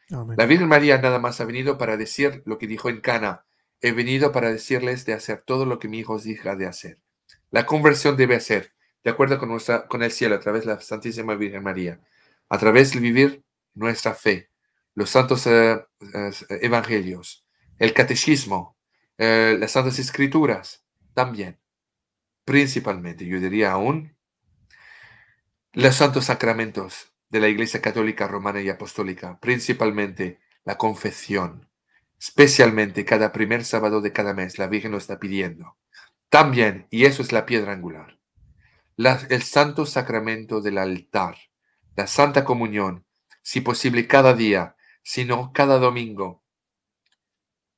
La Virgen María nada más ha venido para decir lo que dijo en Cana. He venido para decirles de hacer todo lo que mi hijo os diga de hacer. La conversión debe ser de acuerdo con, nuestra, con el cielo, a través de la Santísima Virgen María, a través de vivir nuestra fe, los santos eh, eh, evangelios, el catecismo, eh, las santas escrituras, también principalmente, yo diría aún, los santos sacramentos de la Iglesia Católica Romana y Apostólica, principalmente la confesión, especialmente cada primer sábado de cada mes, la Virgen lo está pidiendo. También, y eso es la piedra angular, el santo sacramento del altar, la Santa Comunión, si posible cada día, sino cada domingo,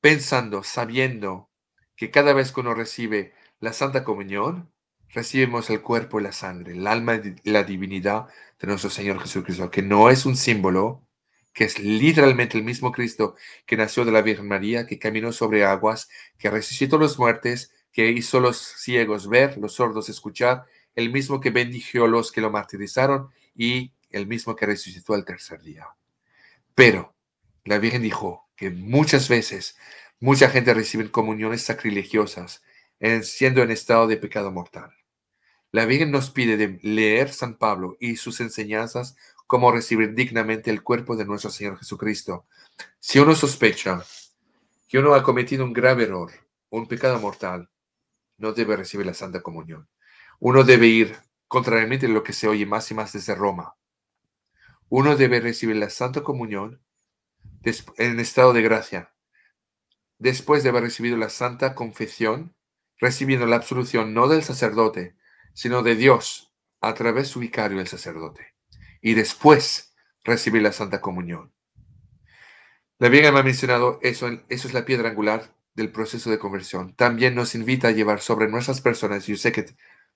pensando, sabiendo que cada vez que uno recibe la Santa Comunión, recibimos el cuerpo y la sangre, el alma y la divinidad de nuestro Señor Jesucristo, que no es un símbolo, que es literalmente el mismo Cristo que nació de la Virgen María, que caminó sobre aguas, que resucitó los muertes, que hizo los ciegos ver, los sordos escuchar, el mismo que bendijo a los que lo martirizaron y el mismo que resucitó al tercer día. Pero la Virgen dijo que muchas veces mucha gente recibe comuniones sacrilegiosas siendo en estado de pecado mortal. La Virgen nos pide de leer San Pablo y sus enseñanzas como recibir dignamente el cuerpo de nuestro Señor Jesucristo. Si uno sospecha que uno ha cometido un grave error, un pecado mortal, no debe recibir la Santa Comunión. Uno debe ir, contrariamente a lo que se oye más y más desde Roma, uno debe recibir la Santa Comunión en estado de gracia, después de haber recibido la Santa Confesión recibiendo la absolución no del sacerdote, sino de Dios a través su vicario el sacerdote, y después recibir la Santa Comunión. La Virgen me ha mencionado eso, eso es la piedra angular del proceso de conversión. También nos invita a llevar sobre nuestras personas, yo sé que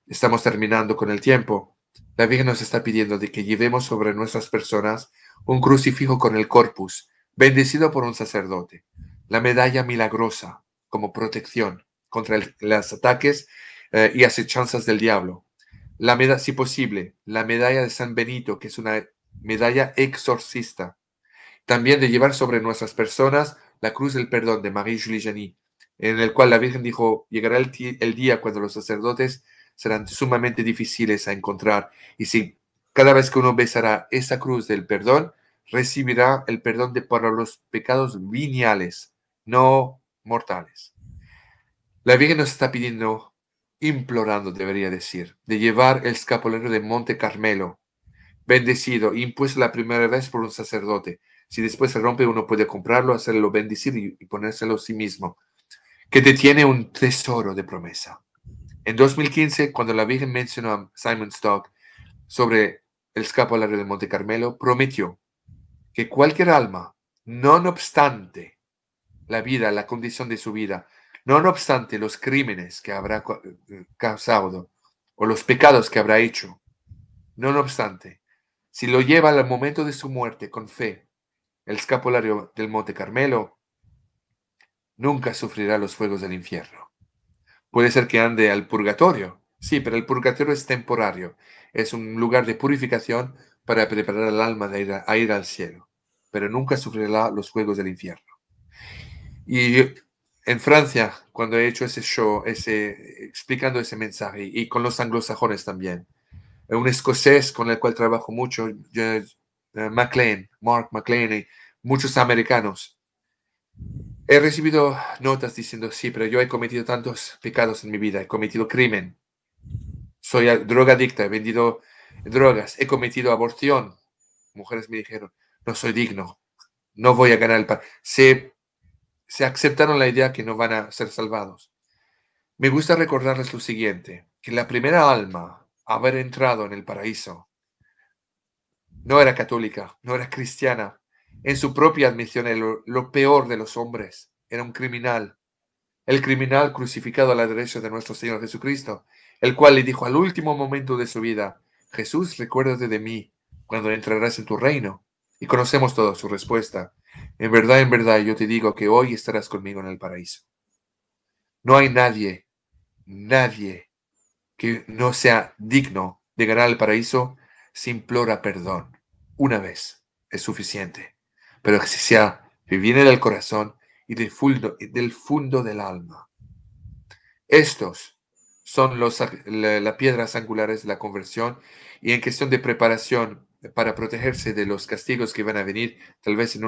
estamos terminando con el tiempo, la Virgen nos está pidiendo de que llevemos sobre nuestras personas un crucifijo con el corpus, bendecido por un sacerdote, la medalla milagrosa como protección, contra los ataques eh, y acechanzas del diablo. La si posible, la medalla de San Benito, que es una medalla exorcista. También de llevar sobre nuestras personas la cruz del perdón de Marie-Julie en el cual la Virgen dijo, llegará el, día cuando los sacerdotes serán sumamente difíciles a encontrar. Y si cada vez que uno besará esa cruz del perdón, recibirá el perdón de, para los pecados lineales, no mortales. La Virgen nos está pidiendo, implorando, debería decir, de llevar el escapulario de Monte Carmelo, bendecido, impuesto la primera vez por un sacerdote. Si después se rompe, uno puede comprarlo, hacerlo bendecir y, ponérselo a sí mismo, que te tiene un tesoro de promesa. En 2015, cuando la Virgen mencionó a Simon Stock sobre el escapulario de Monte Carmelo, prometió que cualquier alma, no obstante la vida, la condición de su vida, no obstante los crímenes que habrá eh, eh, causado o los pecados que habrá hecho, no obstante, si lo lleva al momento de su muerte con fe, el escapulario del Monte Carmelo, nunca sufrirá los fuegos del infierno. Puede ser que ande al purgatorio, sí, pero el purgatorio es temporario, es un lugar de purificación para preparar al alma a ir, ir al cielo, pero nunca sufrirá los fuegos del infierno. Y en Francia, cuando he hecho ese show, ese, explicando ese mensaje, y con los anglosajones también. Un escocés con el cual trabajo mucho, eh, Mark McLean, muchos americanos. He recibido notas diciendo, sí, pero yo he cometido tantos pecados en mi vida, he cometido crimen, soy drogadicta, he vendido drogas, he cometido aborción. Mujeres me dijeron, no soy digno, no voy a ganar el pan. Se se aceptaron la idea que no van a ser salvados. Me gusta recordarles lo siguiente, que la primera alma a haber entrado en el paraíso no era católica, no era cristiana. En su propia admisión lo, peor de los hombres, era un criminal, el criminal crucificado a la derecha de nuestro Señor Jesucristo, el cual le dijo al último momento de su vida, Jesús, recuérdate de mí cuando entrarás en tu reino. Y conocemos toda su respuesta. En verdad, en verdad, yo te digo que hoy estarás conmigo en el paraíso. No hay nadie, nadie que no sea digno de ganar el paraíso si implora perdón. Una vez es suficiente, pero que si sea que viene del corazón y del fondo, del alma. Estos son los, las piedras angulares de la conversión y en cuestión de preparación para protegerse de los castigos que van a venir, tal vez en,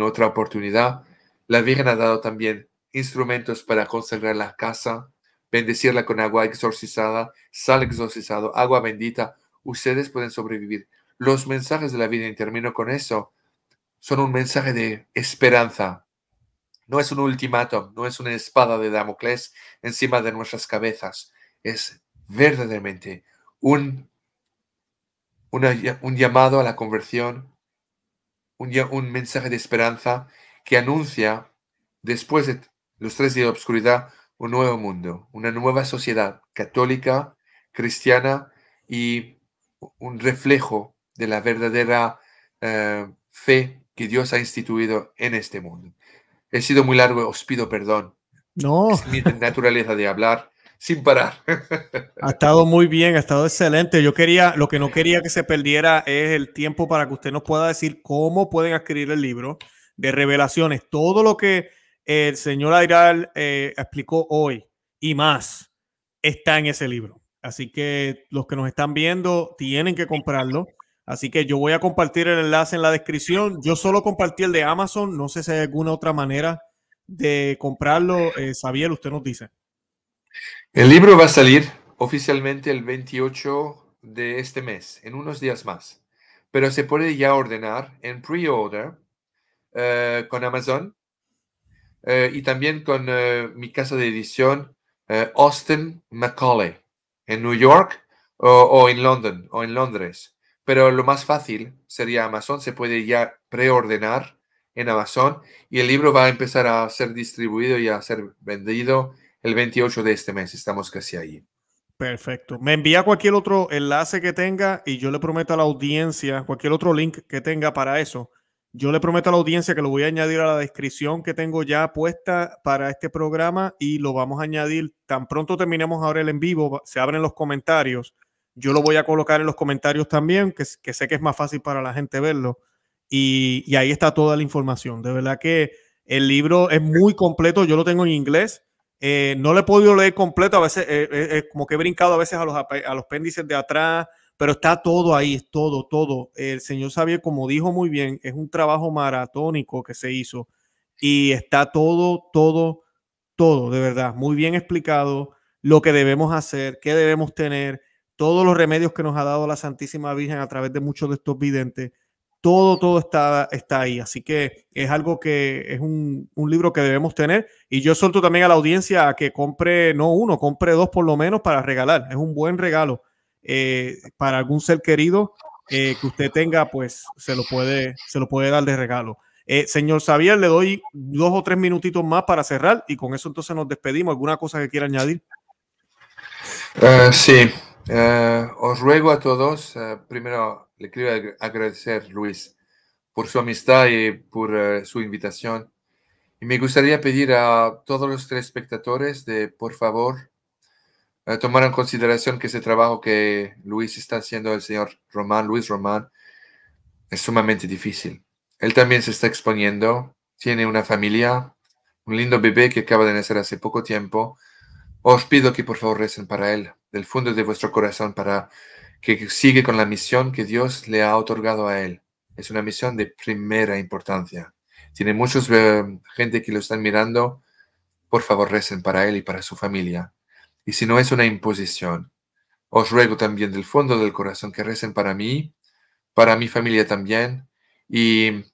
otra oportunidad. La Virgen ha dado también instrumentos para consagrar la casa, bendecirla con agua exorcizada, sal exorcizado, agua bendita. Ustedes pueden sobrevivir. Los mensajes de la vida, y termino con eso, son un mensaje de esperanza. No es un ultimátum, no es una espada de Damocles encima de nuestras cabezas. Es verdaderamente un un llamado a la conversión, un, mensaje de esperanza que anuncia, después de los tres días de obscuridad, un nuevo mundo, una nueva sociedad católica, cristiana y un reflejo de la verdadera eh, fe que Dios ha instituido en este mundo. He sido muy largo, os pido perdón. No. Es mi naturaleza de hablar sin parar. Ha estado muy bien, ha estado excelente. Yo quería, lo que no quería que se perdiera es el tiempo para que usted nos pueda decir cómo pueden adquirir el libro de revelaciones. Todo lo que eh, el señor Airal eh, explicó hoy y más está en ese libro. Así que los que nos están viendo tienen que comprarlo. Así que yo voy a compartir el enlace en la descripción. Yo solo compartí el de Amazon. No sé si hay alguna otra manera de comprarlo. Sabiel eh, usted nos dice. El libro va a salir oficialmente el 28 de este mes, en unos días más, pero se puede ya ordenar en pre-order eh, con Amazon eh, y también con eh, mi casa de edición Austin Macaulay en New York o, en London o en Londres. Pero lo más fácil sería Amazon, se puede ya preordenar en Amazon y el libro va a empezar a ser distribuido y a ser vendido el 28 de este mes. Estamos casi ahí. Perfecto. Me envía cualquier otro enlace que tenga y yo le prometo a la audiencia, cualquier otro link que tenga para eso. Yo le prometo a la audiencia que lo voy a añadir a la descripción que tengo ya puesta para este programa y lo vamos a añadir tan pronto terminemos ahora el en vivo, se abren los comentarios. Yo lo voy a colocar en los comentarios también, que, sé que es más fácil para la gente verlo. y ahí está toda la información. De verdad que el libro es muy completo. Yo lo tengo en inglés, eh, no le he podido leer completo, a veces eh, eh, como que he brincado a veces a los, a los de atrás, pero está todo ahí, todo, todo. El señor Xavier, como dijo muy bien, es un trabajo maratónico que se hizo y está todo, todo, todo, de verdad, muy bien explicado lo que debemos hacer, qué debemos tener, todos los remedios que nos ha dado la Santísima Virgen a través de muchos de estos videntes todo, todo está, está ahí. Así que es algo que es un, libro que debemos tener. Y yo suelto también a la audiencia a que compre, no uno, compre dos por lo menos para regalar. Es un buen regalo eh, para algún ser querido eh, que usted tenga, pues se lo puede, se lo puede dar de regalo. Eh, señor Xavier, le doy dos o tres minutitos más para cerrar y con eso entonces nos despedimos. ¿Alguna cosa que quiera añadir? sí, os ruego a todos, primero le quiero agradecer, Luis, por su amistad y por eh, su invitación. Y me gustaría pedir a todos los tres espectadores de, por favor, eh, tomar en consideración que ese trabajo que Luis está haciendo, el señor Román, Luis Román, es sumamente difícil. Él también se está exponiendo, tiene una familia, un lindo bebé que acaba de nacer hace poco tiempo. Os pido que por favor recen para él, del fondo de vuestro corazón, para que sigue con la misión que Dios le ha otorgado a él. Es una misión de primera importancia. Tiene muchos eh, gente que lo están mirando. Por favor, recen para él y para su familia. Y si no es una imposición, os ruego también del fondo del corazón que recen para mí, para mi familia también. Y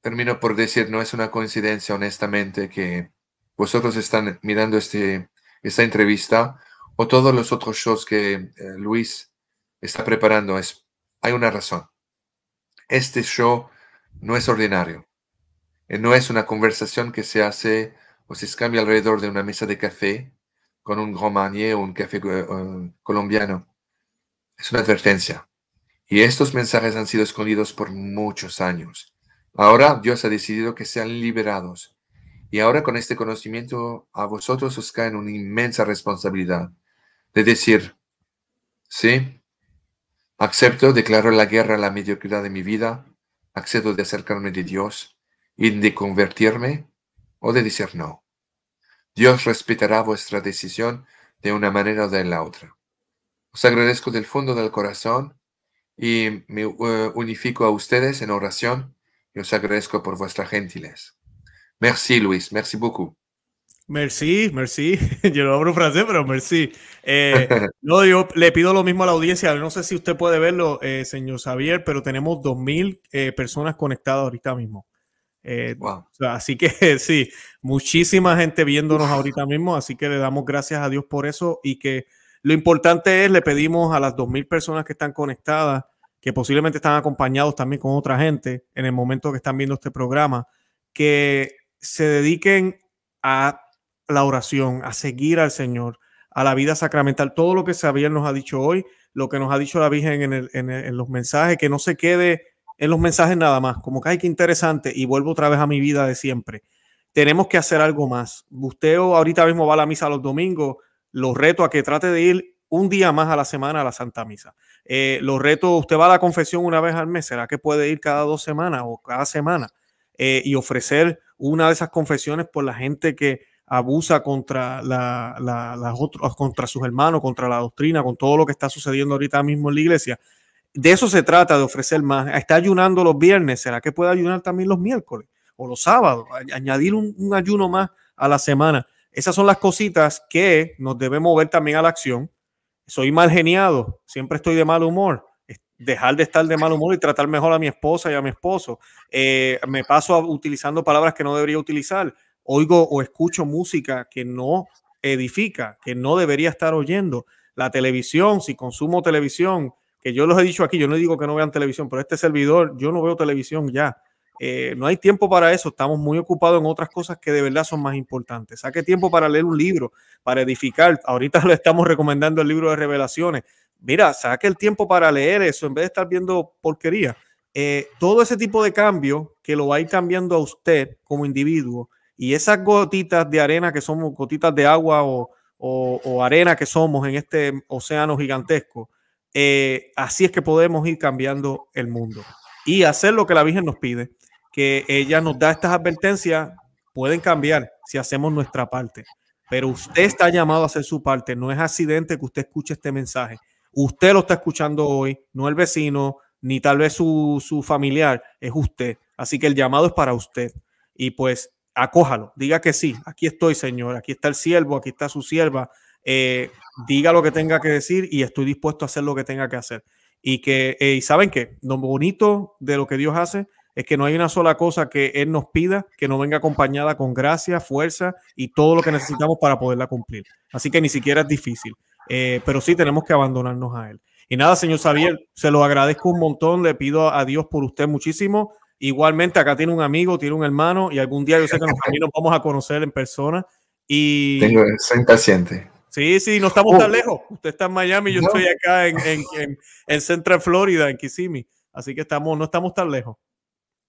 termino por decir, no es una coincidencia, honestamente, que vosotros están mirando este, esta entrevista o todos los otros shows que eh, Luis está preparando es, hay una razón. Este show no es ordinario. Eh, no es una conversación que se hace o se cambia alrededor de una mesa de café con un grand o un café eh, colombiano. Es una advertencia. Y estos mensajes han sido escondidos por muchos años. Ahora Dios ha decidido que sean liberados. Y ahora con este conocimiento a vosotros os cae una inmensa responsabilidad de decir, sí, Acepto, declaro la guerra a la mediocridad de mi vida, accedo de acercarme de Dios y de convertirme o de decir no. Dios respetará vuestra decisión de una manera o de la otra. Os agradezco del fondo del corazón y me eh, unifico a ustedes en oración y os agradezco por vuestra gentileza. Merci Luis, merci beaucoup. Merci, merci. Yo lo hablo francés, pero merci. Eh, no, yo le pido lo mismo a la audiencia. No sé si usted puede verlo, eh, señor Xavier, pero tenemos 2.000 mil eh, personas conectadas ahorita mismo. Wow. así que sí, muchísima gente viéndonos ahorita mismo. Así que le damos gracias a Dios por eso y que lo importante es, le pedimos a las 2.000 personas que están conectadas, que posiblemente están acompañados también con otra gente en el momento que están viendo este programa, que se dediquen a la oración, a seguir al Señor, a la vida sacramental, todo lo que Xavier nos ha dicho hoy, lo que nos ha dicho la Virgen en, los mensajes, que no se quede en los mensajes nada más, como que hay que interesante, y vuelvo otra vez a mi vida de siempre. Tenemos que hacer algo más. Busteo ahorita mismo va a la misa los domingos, los reto a que trate de ir un día más a la semana a la Santa Misa. Eh, los reto, usted va a la confesión una vez al mes, ¿será que puede ir cada dos semanas o cada semana? Eh, y ofrecer una de esas confesiones por la gente que, abusa contra, la, las contra sus hermanos, contra la doctrina, con todo lo que está sucediendo ahorita mismo en la iglesia. De eso se trata, de ofrecer más. Está ayunando los viernes, ¿será que puede ayunar también los miércoles o los sábados? Añadir un, ayuno más a la semana. Esas son las cositas que nos debemos mover también a la acción. Soy mal geniado, siempre estoy de mal humor dejar de estar de mal humor y tratar mejor a mi esposa y a mi esposo. Eh, me paso utilizando palabras que no debería utilizar oigo o escucho música que no edifica, que no debería estar oyendo. La televisión, si consumo televisión, que yo los he dicho aquí, yo no digo que no vean televisión, pero este servidor, yo no veo televisión ya. Eh, no hay tiempo para eso, estamos muy ocupados en otras cosas que de verdad son más importantes. Saque tiempo para leer un libro, para edificar. Ahorita le estamos recomendando el libro de revelaciones. Mira, saque el tiempo para leer eso en vez de estar viendo porquería. Eh, todo ese tipo de cambio que lo va a ir cambiando a usted como individuo y esas gotitas de arena que somos, gotitas de agua o, arena que somos en este océano gigantesco, eh, así es que podemos ir cambiando el mundo y hacer lo que la Virgen nos pide, que ella nos da estas advertencias, pueden cambiar si hacemos nuestra parte, pero usted está llamado a hacer su parte, no es accidente que usted escuche este mensaje, usted lo está escuchando hoy, no el vecino, ni tal vez su, su familiar, es usted, así que el llamado es para usted. Y pues acójalo, diga que sí, aquí estoy, Señor, aquí está el siervo, aquí está su sierva, eh, diga lo que tenga que decir y estoy dispuesto a hacer lo que tenga que hacer. Y que, eh, y saben que lo bonito de lo que Dios hace es que no hay una sola cosa que Él nos pida que no venga acompañada con gracia, fuerza y todo lo que necesitamos para poderla cumplir. Así que ni siquiera es difícil, eh, pero sí tenemos que abandonarnos a Él. Y nada, señor Xavier, se lo agradezco un montón, le pido a Dios por usted muchísimo Igualmente, acá tiene un amigo, tiene un hermano y algún día yo sé que nos, vamos a conocer en persona. Y... Tengo, soy paciente Sí, sí, no estamos tan oh. lejos. Usted está en Miami, yo estoy acá en, en, en, Central Florida, en Kissimmee. Así que estamos, no estamos tan lejos.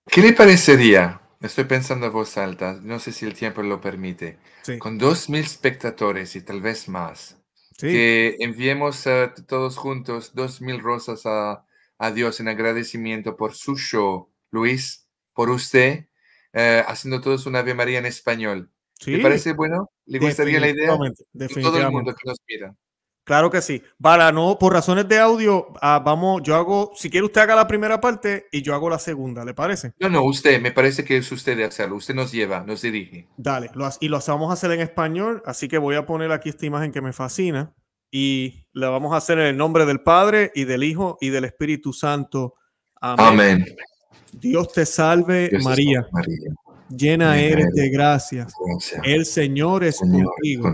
¿Qué le parecería? Estoy pensando a voz alta, no sé si el tiempo lo permite. Con dos mil espectadores y tal vez más, que enviemos todos juntos dos mil rosas a, a Dios en agradecimiento por su show Luis, por usted, eh, haciendo todos una Ave María en español. ¿Le parece bueno? ¿Le gustaría la idea? De todo el mundo que nos mira. Claro que sí. Para no, por razones de audio, ah, vamos, yo hago, si quiere usted haga la primera parte y yo hago la segunda, ¿le parece? No, no, usted, me parece que es usted de hacerlo, usted nos lleva, nos dirige. Dale, y lo vamos a hacer en español, así que voy a poner aquí esta imagen que me fascina y la vamos a hacer en el nombre del Padre y del Hijo y del Espíritu Santo. Amén. Dios te salve María. Llena eres de gracia. El Señor es contigo.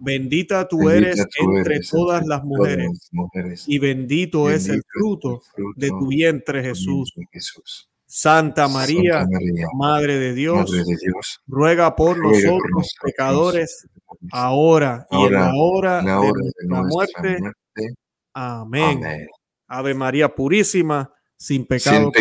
Bendita tú eres entre todas las mujeres, y bendito, es el fruto, de tu vientre Jesús. Santa María, Madre, de Dios, ruega por nosotros pecadores, ahora y en la hora, de, nuestra muerte. Amén. Ave María Purísima sin pecado,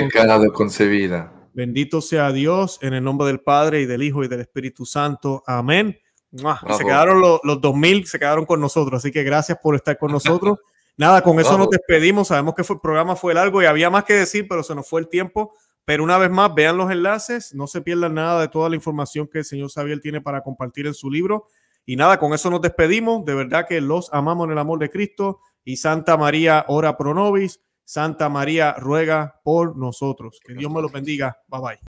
concebida. Bendito sea Dios, en el nombre del Padre y del Hijo y del Espíritu Santo. Amén. Se quedaron los, dos mil se quedaron con nosotros, así que gracias por estar con nosotros. Nada, con eso nos despedimos. Sabemos que el programa fue largo y había más que decir, pero se nos fue el tiempo. Pero una vez más, vean los enlaces, no se pierdan nada de toda la información que el señor Xavier tiene para compartir en su libro. Y nada, con eso nos despedimos. De verdad que los amamos en el amor de Cristo y Santa María, ora pro nobis. Santa María ruega por nosotros. Que Dios me lo bendiga. Bye bye.